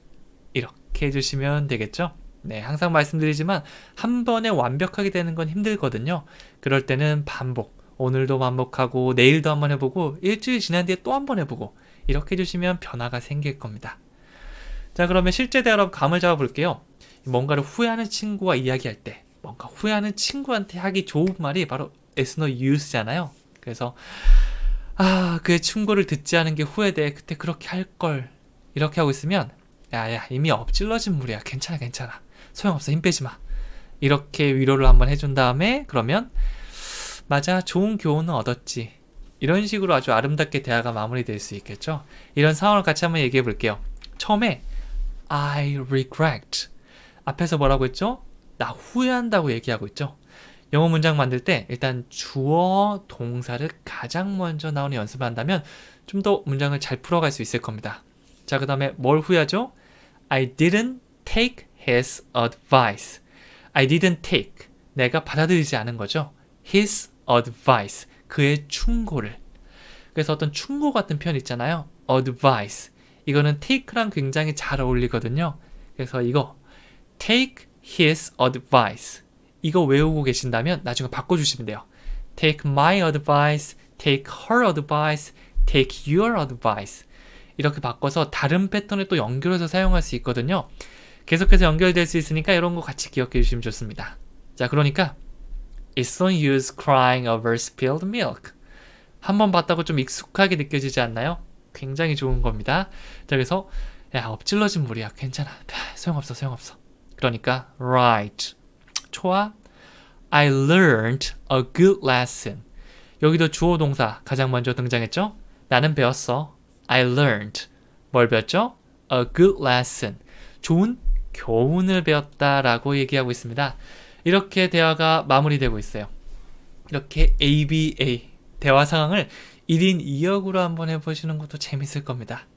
이렇게 해주시면 되겠죠? 네, 항상 말씀드리지만 한 번에 완벽하게 되는 건 힘들거든요. 그럴 때는 반복. 오늘도 반복하고 내일도 한 번 해보고 일주일 지난 뒤에 또 한 번 해보고 이렇게 해주시면 변화가 생길 겁니다. 자 그러면 실제 대화로 감을 잡아볼게요. 뭔가를 후회하는 친구와 이야기할 때 뭔가 후회하는 친구한테 하기 좋은 말이 바로 에스노 유스잖아요. 그래서 아 그의 충고를 듣지 않은 게 후회돼 그때 그렇게 할 걸 이렇게 하고 있으면 야야 이미 엎질러진 물이야 괜찮아 괜찮아 소용없어 힘 빼지 마 이렇게 위로를 한번 해준 다음에 그러면 맞아 좋은 교훈은 얻었지 이런 식으로 아주 아름답게 대화가 마무리될 수 있겠죠. 이런 상황을 같이 한번 얘기해 볼게요. 처음에 I regret 앞에서 뭐라고 했죠? 나 후회한다고 얘기하고 있죠. 영어 문장 만들 때 일단 주어 동사를 가장 먼저 나오는 연습을 한다면 좀 더 문장을 잘 풀어갈 수 있을 겁니다. 자, 그 다음에 뭘 후회하죠? I didn't take his advice. I didn't take. 내가 받아들이지 않은 거죠. His advice. 그의 충고를. 그래서 어떤 충고 같은 표현 있잖아요. advice. 이거는 take랑 굉장히 잘 어울리거든요. 그래서 이거 take his advice. 이거 외우고 계신다면 나중에 바꿔주시면 돼요. take my advice, take her advice, take your advice. 이렇게 바꿔서 다른 패턴을또 연결해서 사용할 수 있거든요. 계속해서 연결될 수 있으니까 이런 거 같이 기억해 주시면 좋습니다. 자, 그러니까 It's on you crying over spilled milk. 한번 봤다고 좀 익숙하게 느껴지지 않나요? 굉장히 좋은 겁니다. 자, 그래서 야, 엎질러진 물이야. 괜찮아. 소용없어, 소용없어. 그러니까 right. 초아 I learned a good lesson. 여기도 주어 동사 가장 먼저 등장했죠? 나는 배웠어. I learned. 뭘 배웠죠? A good lesson. 좋은 교훈을 배웠다라고 얘기하고 있습니다. 이렇게 대화가 마무리되고 있어요. 이렇게 ABA 대화 상황을 1인 2역으로 한번 해보시는 것도 재밌을 겁니다.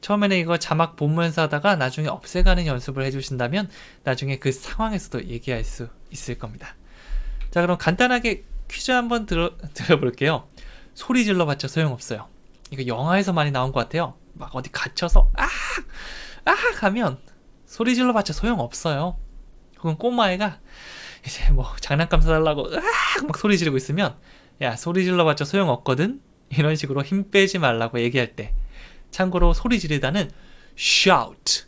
처음에는 이거 자막 보면서 하다가 나중에 없애가는 연습을 해주신다면 나중에 그 상황에서도 얘기할 수 있을 겁니다. 자 그럼 간단하게 퀴즈 한번 들어, 드려볼게요. 소리 질러봤자 소용없어요. 이거 영화에서 많이 나온 것 같아요. 막 어디 갇혀서 아! 악 아! 악 하면 소리 질러봤자 소용없어요. 혹은 꼬마애가 이제 뭐 장난감 사달라고 막 소리 지르고 있으면 야 소리 질러봤자 소용없거든 이런 식으로 힘 빼지 말라고 얘기할 때 참고로 소리 지르다는 shout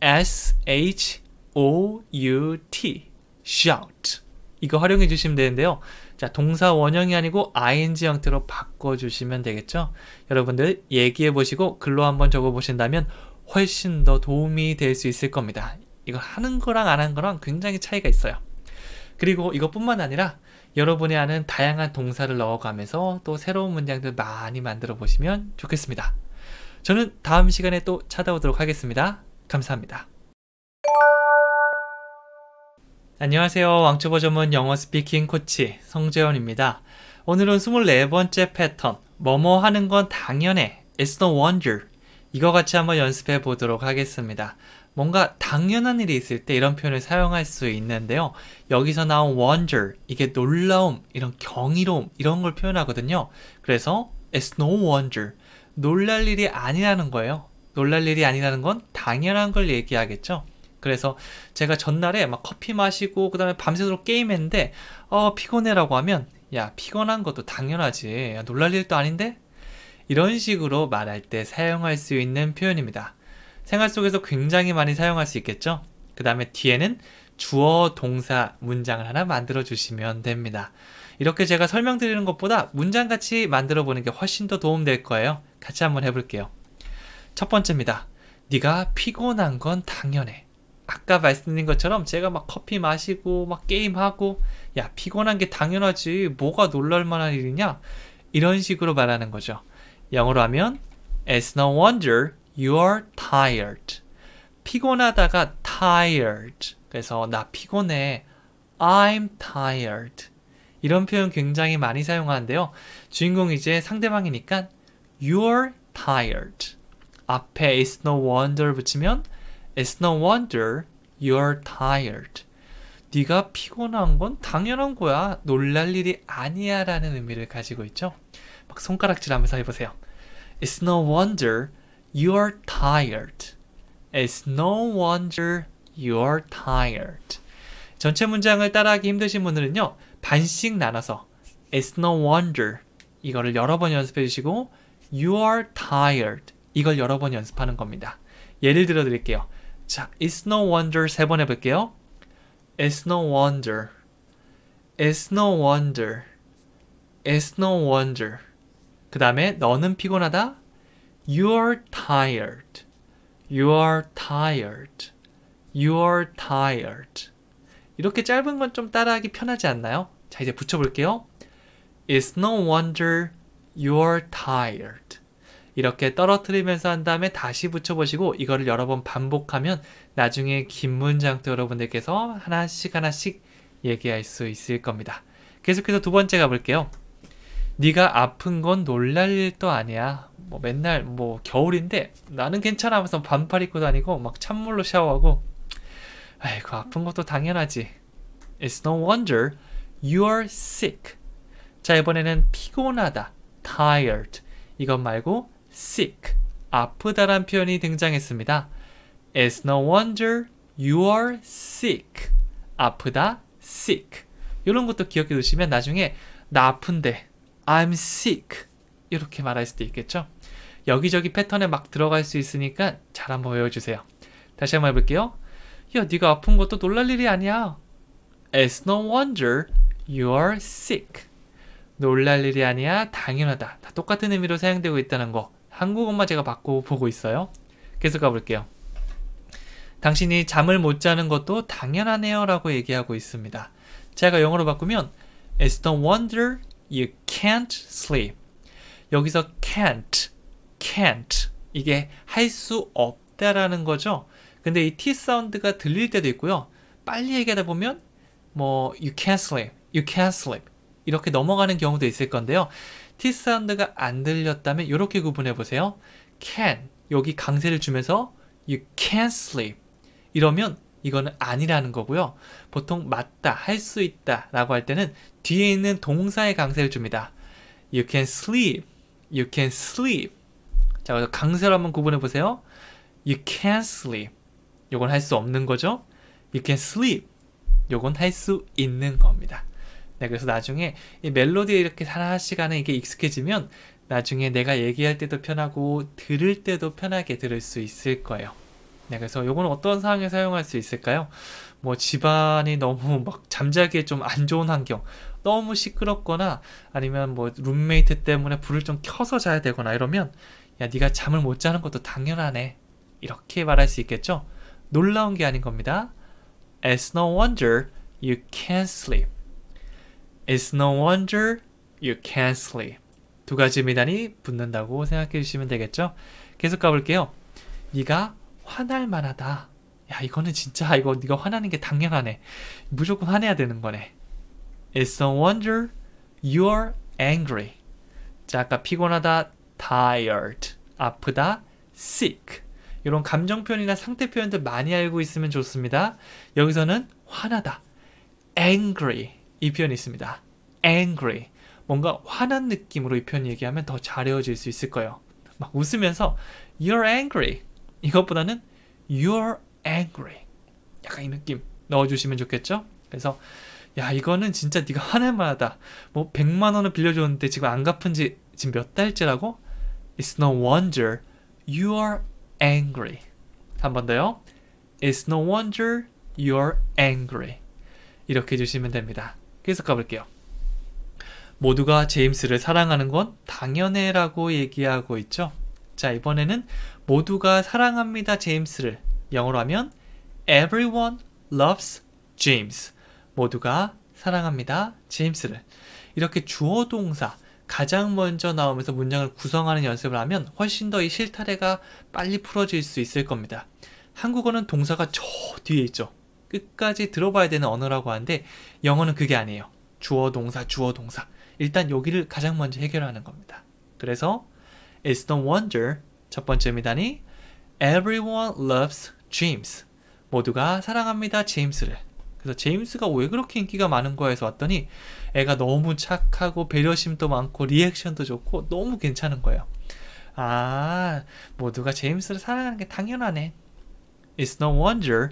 s h o u t shout 이거 활용해 주시면 되는데요 자 동사 원형이 아니고 ing 형태로 바꿔 주시면 되겠죠 여러분들 얘기해 보시고 글로 한번 적어 보신다면 훨씬 더 도움이 될 수 있을 겁니다 이거 하는 거랑 안 하는 거랑 굉장히 차이가 있어요 그리고 이것뿐만 아니라 여러분이 아는 다양한 동사를 넣어가면서 또 새로운 문장들 많이 만들어 보시면 좋겠습니다. 저는 다음 시간에 또 찾아오도록 하겠습니다. 감사합니다. 안녕하세요. 왕초보 전문 영어 스피킹 코치 성재원입니다 오늘은 24번째 패턴, 뭐뭐 하는 건 당연해. It's no wonder. 이거 같이 한번 연습해 보도록 하겠습니다. 뭔가 당연한 일이 있을 때 이런 표현을 사용할 수 있는데요. 여기서 나온 wonder, 이게 놀라움, 이런 경이로움, 이런 걸 표현하거든요. 그래서 it's no wonder, 놀랄 일이 아니라는 거예요. 놀랄 일이 아니라는 건 당연한 걸 얘기하겠죠. 그래서 제가 전날에 막 커피 마시고 그 다음에 밤새도록 게임했는데 어 피곤해라고 하면 야 피곤한 것도 당연하지 야, 놀랄 일도 아닌데 이런 식으로 말할 때 사용할 수 있는 표현입니다. 생활 속에서 굉장히 많이 사용할 수 있겠죠? 그 다음에 뒤에는 주어 동사 문장을 하나 만들어 주시면 됩니다. 이렇게 제가 설명드리는 것보다 문장같이 만들어 보는 게 훨씬 더 도움될 거예요. 같이 한번 해볼게요. 첫 번째입니다. 네가 피곤한 건 당연해. 아까 말씀드린 것처럼 제가 막 커피 마시고 막 게임하고 야 피곤한 게 당연하지 뭐가 놀랄만한 일이냐 이런 식으로 말하는 거죠. 영어로 하면 It's no wonder You're tired. 피곤하다가 tired. 그래서 나 피곤해. I'm tired. 이런 표현 굉장히 많이 사용하는데요. 주인공 이제 상대방이니까 You're tired. 앞에 It's no wonder 붙이면 It's no wonder you're tired. 네가 피곤한 건 당연한 거야. 놀랄 일이 아니야 라는 의미를 가지고 있죠. 막 손가락질하면서 해보세요. It's no wonder You're tired. It's no wonder you're tired. 전체 문장을 따라하기 힘드신 분들은요. 반씩 나눠서 It's no wonder 이거를 여러 번 연습해 주시고 You r e tired 이걸 여러 번 연습하는 겁니다. 예를 들어 드릴게요. 자, It's no wonder 세 번 해볼게요. It's no wonder. It's no wonder. It's no wonder. 그 다음에 너는 피곤하다. You're tired. You're tired. You're tired. 이렇게 짧은 건 좀 따라하기 편하지 않나요? 자, 이제 붙여볼게요. It's no wonder you're tired. 이렇게 떨어뜨리면서 한 다음에 다시 붙여보시고 이거를 여러 번 반복하면 나중에 긴 문장도 여러분들께서 하나씩 하나씩 얘기할 수 있을 겁니다. 계속해서 두 번째 가볼게요. 네가 아픈 건 놀랄 일도 아니야. 뭐 맨날 뭐 겨울인데 나는 괜찮아 하면서 반팔 입고 다니고 막 찬물로 샤워하고 아이고 아픈 것도 당연하지. It's no wonder you're sick. 자 이번에는 피곤하다, tired 이것 말고 sick 아프다란 표현이 등장했습니다. It's no wonder you r e sick. 아프다, sick. 이런 것도 기억해 두시면 나중에 나 아픈데 I'm sick 이렇게 말할 수도 있겠죠. 여기저기 패턴에 막 들어갈 수 있으니까 잘 한번 외워주세요. 다시 한번 해볼게요. 야, 네가 아픈 것도 놀랄 일이 아니야. It's no wonder you r e sick. 놀랄 일이 아니야. 당연하다. 다 똑같은 의미로 사용되고 있다는 거. 한국어만 제가 받고 보고 있어요. 계속 가볼게요. 당신이 잠을 못 자는 것도 당연하네요 라고 얘기하고 있습니다. 제가 영어로 바꾸면 It's no wonder you can't sleep. 여기서 can't can't 이게 할 수 없다라는 거죠. 근데 이 T 사운드가 들릴 때도 있고요. 빨리 얘기하다 보면 뭐 you can't sleep, you can't sleep 이렇게 넘어가는 경우도 있을 건데요. T 사운드가 안 들렸다면 이렇게 구분해 보세요. can 여기 강세를 주면서 you can't sleep 이러면 이거는 아니라는 거고요. 보통 맞다, 할 수 있다 라고 할 때는 뒤에 있는 동사의 강세를 줍니다. You can sleep, you can sleep 자, 그래서 강세로 한번 구분해 보세요. You can't sleep. 요건 할 수 없는 거죠. You can sleep. 요건 할 수 있는 겁니다. 네, 그래서 나중에 이 멜로디에 이렇게 하나씩 하는 이게 익숙해지면 나중에 내가 얘기할 때도 편하고 들을 때도 편하게 들을 수 있을 거예요. 네, 그래서 요건 어떤 상황에 사용할 수 있을까요? 뭐 집안이 너무 막 잠자기에 좀 안 좋은 환경, 너무 시끄럽거나 아니면 뭐 룸메이트 때문에 불을 좀 켜서 자야 되거나 이러면 야 네가 잠을 못 자는 것도 당연하네 이렇게 말할 수 있겠죠? 놀라운 게 아닌 겁니다. It's no wonder you can't sleep. It's no wonder you can't sleep. 두 가지 미단이 붙는다고 생각해 주시면 되겠죠? 계속 가볼게요. 네가 화날 만하다. 야 이거는 진짜 이거 네가 화나는 게 당연하네. 무조건 화내야 되는 거네. It's no wonder you're angry. 자 아까 피곤하다 tired, 아프다, sick 이런 감정 표현이나 상태 표현들 많이 알고 있으면 좋습니다. 여기서는 화나다, angry 이 표현이 있습니다. angry 뭔가 화난 느낌으로 이 표현 얘기하면 더잘 외워질 수 있을 거예요. 막 웃으면서 you're angry 이것보다는 you're angry 약간 이 느낌 넣어주시면 좋겠죠? 그래서 야 이거는 진짜 네가 화낼 만하다 뭐 100만 원을 빌려줬는데 지금 안 갚은 지 지금 몇 달째라고? It's no wonder you are angry. 한번 더요. It's no wonder you r e angry. 이렇게 해주시면 됩니다. 계속 가볼게요. 모두가 제임스를 사랑하는 건 당연해라고 얘기하고 있죠. 자, 이번에는 모두가 사랑합니다 제임스를 영어로 하면 Everyone loves James. 모두가 사랑합니다 제임스를. 이렇게 주어 동사 가장 먼저 나오면서 문장을 구성하는 연습을 하면 훨씬 더 이 실타래가 빨리 풀어질 수 있을 겁니다. 한국어는 동사가 저 뒤에 있죠. 끝까지 들어봐야 되는 언어라고 하는데 영어는 그게 아니에요. 주어 동사 주어 동사. 일단 여기를 가장 먼저 해결하는 겁니다. 그래서 It's no wonder 첫 번째 미단이 Everyone loves James. 모두가 사랑합니다 제임스를. 그래서 제임스가 왜 그렇게 인기가 많은 거야 해서 왔더니 애가 너무 착하고 배려심도 많고 리액션도 좋고 너무 괜찮은 거예요. 아, 모두가 제임스를 사랑하는 게 당연하네. It's no wonder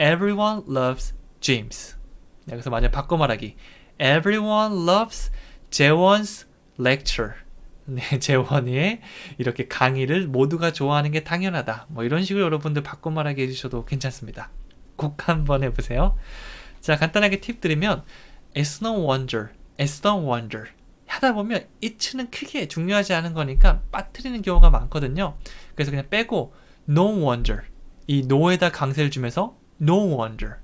everyone loves James. 여기서 네, 만약 바꿔 말하기. Everyone loves 재원's lecture. 네, 재원의 이렇게 강의를 모두가 좋아하는 게 당연하다. 뭐 이런 식으로 여러분들 바꿔 말하게 해주셔도 괜찮습니다. 꼭 한번 해보세요. 자 간단하게 팁 드리면 It's no wonder, it's no wonder 하다 보면 it는 크게 중요하지 않은 거니까 빠뜨리는 경우가 많거든요 그래서 그냥 빼고 no wonder 이 no에다 강세를 주면서 no wonder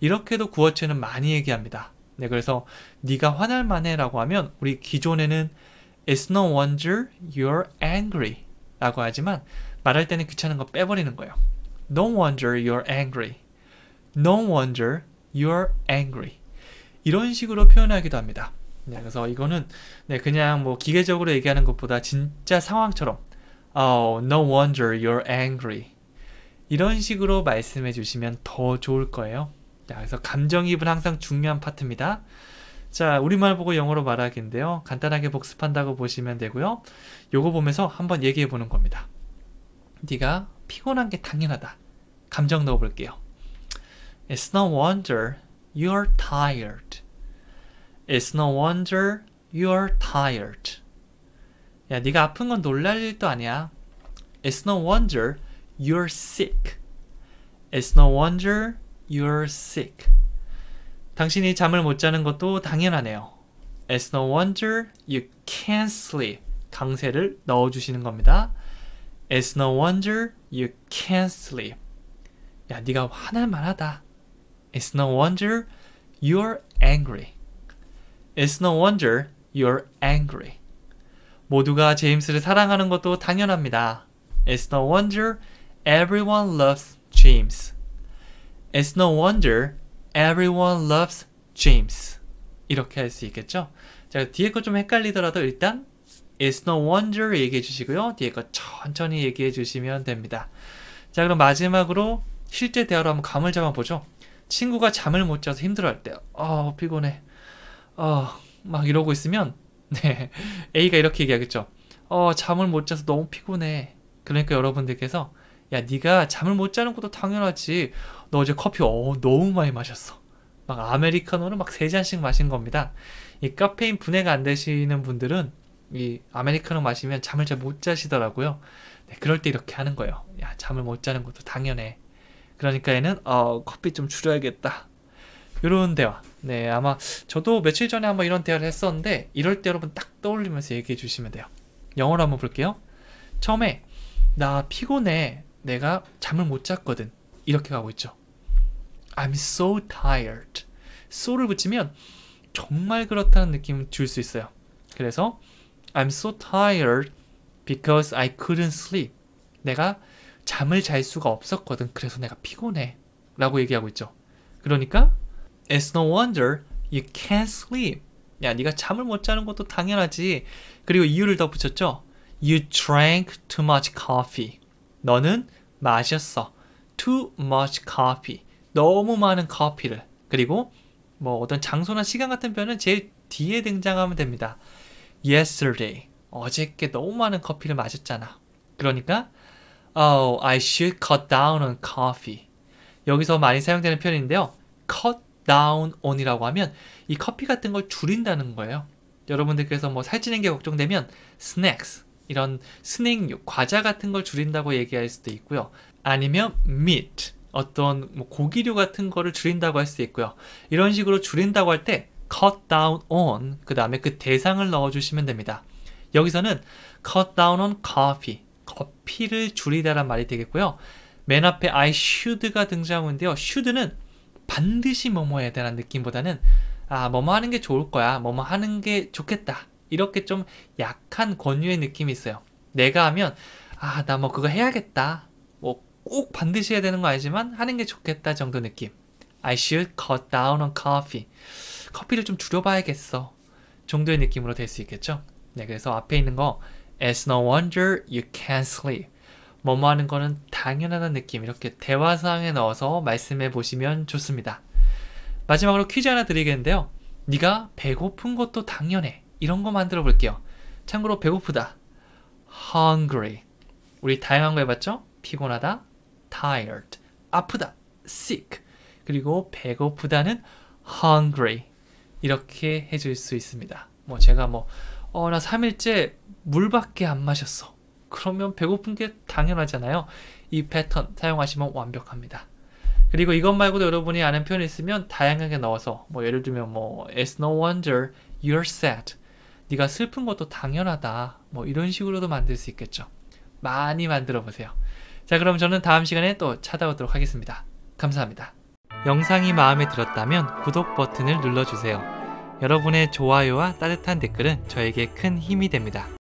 이렇게도 구어체는 많이 얘기합니다 네 그래서 네가 화날 만해 라고 하면 우리 기존에는 It's no wonder you're angry 라고 하지만 말할 때는 귀찮은 거 빼버리는 거예요 No wonder you're angry No wonder you're angry. 이런 식으로 표현하기도 합니다. 네, 그래서 이거는 네, 그냥 뭐 기계적으로 얘기하는 것보다 진짜 상황처럼 Oh, no wonder you're angry. 이런 식으로 말씀해 주시면 더 좋을 거예요. 자, 그래서 감정입은 항상 중요한 파트입니다. 자, 우리말 보고 영어로 말하기인데요. 간단하게 복습한다고 보시면 되고요. 요거 보면서 한번 얘기해 보는 겁니다. 네가 피곤한 게 당연하다. 감정 넣어 볼게요. It's no wonder you're tired. It's no wonder you're tired. 야, 네가 아픈 건 놀랄 일도 아니야. It's no wonder you're sick. It's no wonder you're sick. 당신이 잠을 못 자는 것도 당연하네요. It's no wonder you can't sleep. 강세를 넣어주시는 겁니다. It's no wonder you can't sleep. 야, 네가 화날만하다. It's no wonder you're angry. It's no wonder you're angry. 모두가 제임스를 사랑하는 것도 당연합니다. It's no wonder everyone loves James. It's no wonder everyone loves James. 이렇게 할 수 있겠죠? 자, 뒤에 거 좀 헷갈리더라도 일단 It's no wonder 얘기해 주시고요. 뒤에 거 천천히 얘기해 주시면 됩니다. 자, 그럼 마지막으로 실제 대화로 한번 감을 잡아보죠. 친구가 잠을 못 자서 힘들어할 때, 어, 피곤해. 어, 막 이러고 있으면, 네. A가 이렇게 얘기하겠죠. 어, 잠을 못 자서 너무 피곤해. 그러니까 여러분들께서, 야, 네가 잠을 못 자는 것도 당연하지. 너 어제 커피 어, 너무 많이 마셨어. 막 아메리카노를 막 세 잔씩 마신 겁니다. 이 카페인 분해가 안 되시는 분들은 이 아메리카노 마시면 잠을 잘 못 자시더라고요. 네, 그럴 때 이렇게 하는 거예요. 야, 잠을 못 자는 것도 당연해. 그러니까 얘는 어 커피 좀 줄여야겠다. 이런 대화. 네, 아마 저도 며칠 전에 한번 이런 대화를 했었는데 이럴 때 여러분 딱 떠올리면서 얘기해 주시면 돼요. 영어로 한번 볼게요. 처음에 나 피곤해. 내가 잠을 못 잤거든. 이렇게 가고 있죠. I'm so tired. so를 붙이면 정말 그렇다는 느낌을 줄 수 있어요. 그래서 I'm so tired because I couldn't sleep. 내가 잠을 잘 수가 없었거든. 그래서 내가 피곤해. 라고 얘기하고 있죠. 그러니까 It's no wonder you can't sleep. 야, 네가 잠을 못 자는 것도 당연하지. 그리고 이유를 더 붙였죠. You drank too much coffee. 너는 마셨어. Too much coffee. 너무 많은 커피를. 그리고 뭐 어떤 장소나 시간 같은 표현은 제일 뒤에 등장하면 됩니다. Yesterday. 어저께 너무 많은 커피를 마셨잖아. 그러니까 Oh, I should cut down on coffee. 여기서 많이 사용되는 표현인데요. cut down on이라고 하면 이 커피 같은 걸 줄인다는 거예요. 여러분들께서 뭐 살찌는 게 걱정되면 snacks 이런 스낵류, 과자 같은 걸 줄인다고 얘기할 수도 있고요. 아니면 meat 어떤 뭐 고기류 같은 거를 줄인다고 할 수 있고요. 이런 식으로 줄인다고 할 때 cut down on 그 다음에 그 대상을 넣어주시면 됩니다. 여기서는 cut down on coffee 커피를 줄이다란 말이 되겠고요. 맨 앞에 I should가 등장하는데요. should는 반드시 뭐뭐 해야 되는 느낌보다는 아 뭐뭐 하는 게 좋을 거야 뭐뭐 하는 게 좋겠다 이렇게 좀 약한 권유의 느낌이 있어요 내가 하면 아 나 뭐 그거 해야겠다 뭐 꼭 반드시 해야 되는 거 아니지만 하는 게 좋겠다 정도 느낌 I should cut down on coffee 커피를 좀 줄여봐야겠어 정도의 느낌으로 될 수 있겠죠 네 그래서 앞에 있는 거 It's no wonder you can't sleep. 뭐뭐 하는 거는 당연하다는 느낌 이렇게 대화상에 넣어서 말씀해 보시면 좋습니다. 마지막으로 퀴즈 하나 드리겠는데요. 네가 배고픈 것도 당연해. 이런 거 만들어 볼게요. 참고로 배고프다. hungry. 우리 다양한 거 해봤죠? 피곤하다, tired. 아프다, sick. 그리고 배고프다는 hungry. 이렇게 해줄 수 있습니다. 뭐 제가 뭐 어, 나 3일째 물밖에 안 마셨어. 그러면 배고픈 게 당연하잖아요. 이 패턴 사용하시면 완벽합니다. 그리고 이것 말고도 여러분이 아는 표현이 있으면 다양하게 넣어서 뭐 예를 들면 뭐 It's no wonder you're sad. 네가 슬픈 것도 당연하다. 뭐 이런 식으로도 만들 수 있겠죠. 많이 만들어 보세요. 자 그럼 저는 다음 시간에 또 찾아오도록 하겠습니다. 감사합니다. 영상이 마음에 들었다면 구독 버튼을 눌러주세요. 여러분의 좋아요와 따뜻한 댓글은 저에게 큰 힘이 됩니다.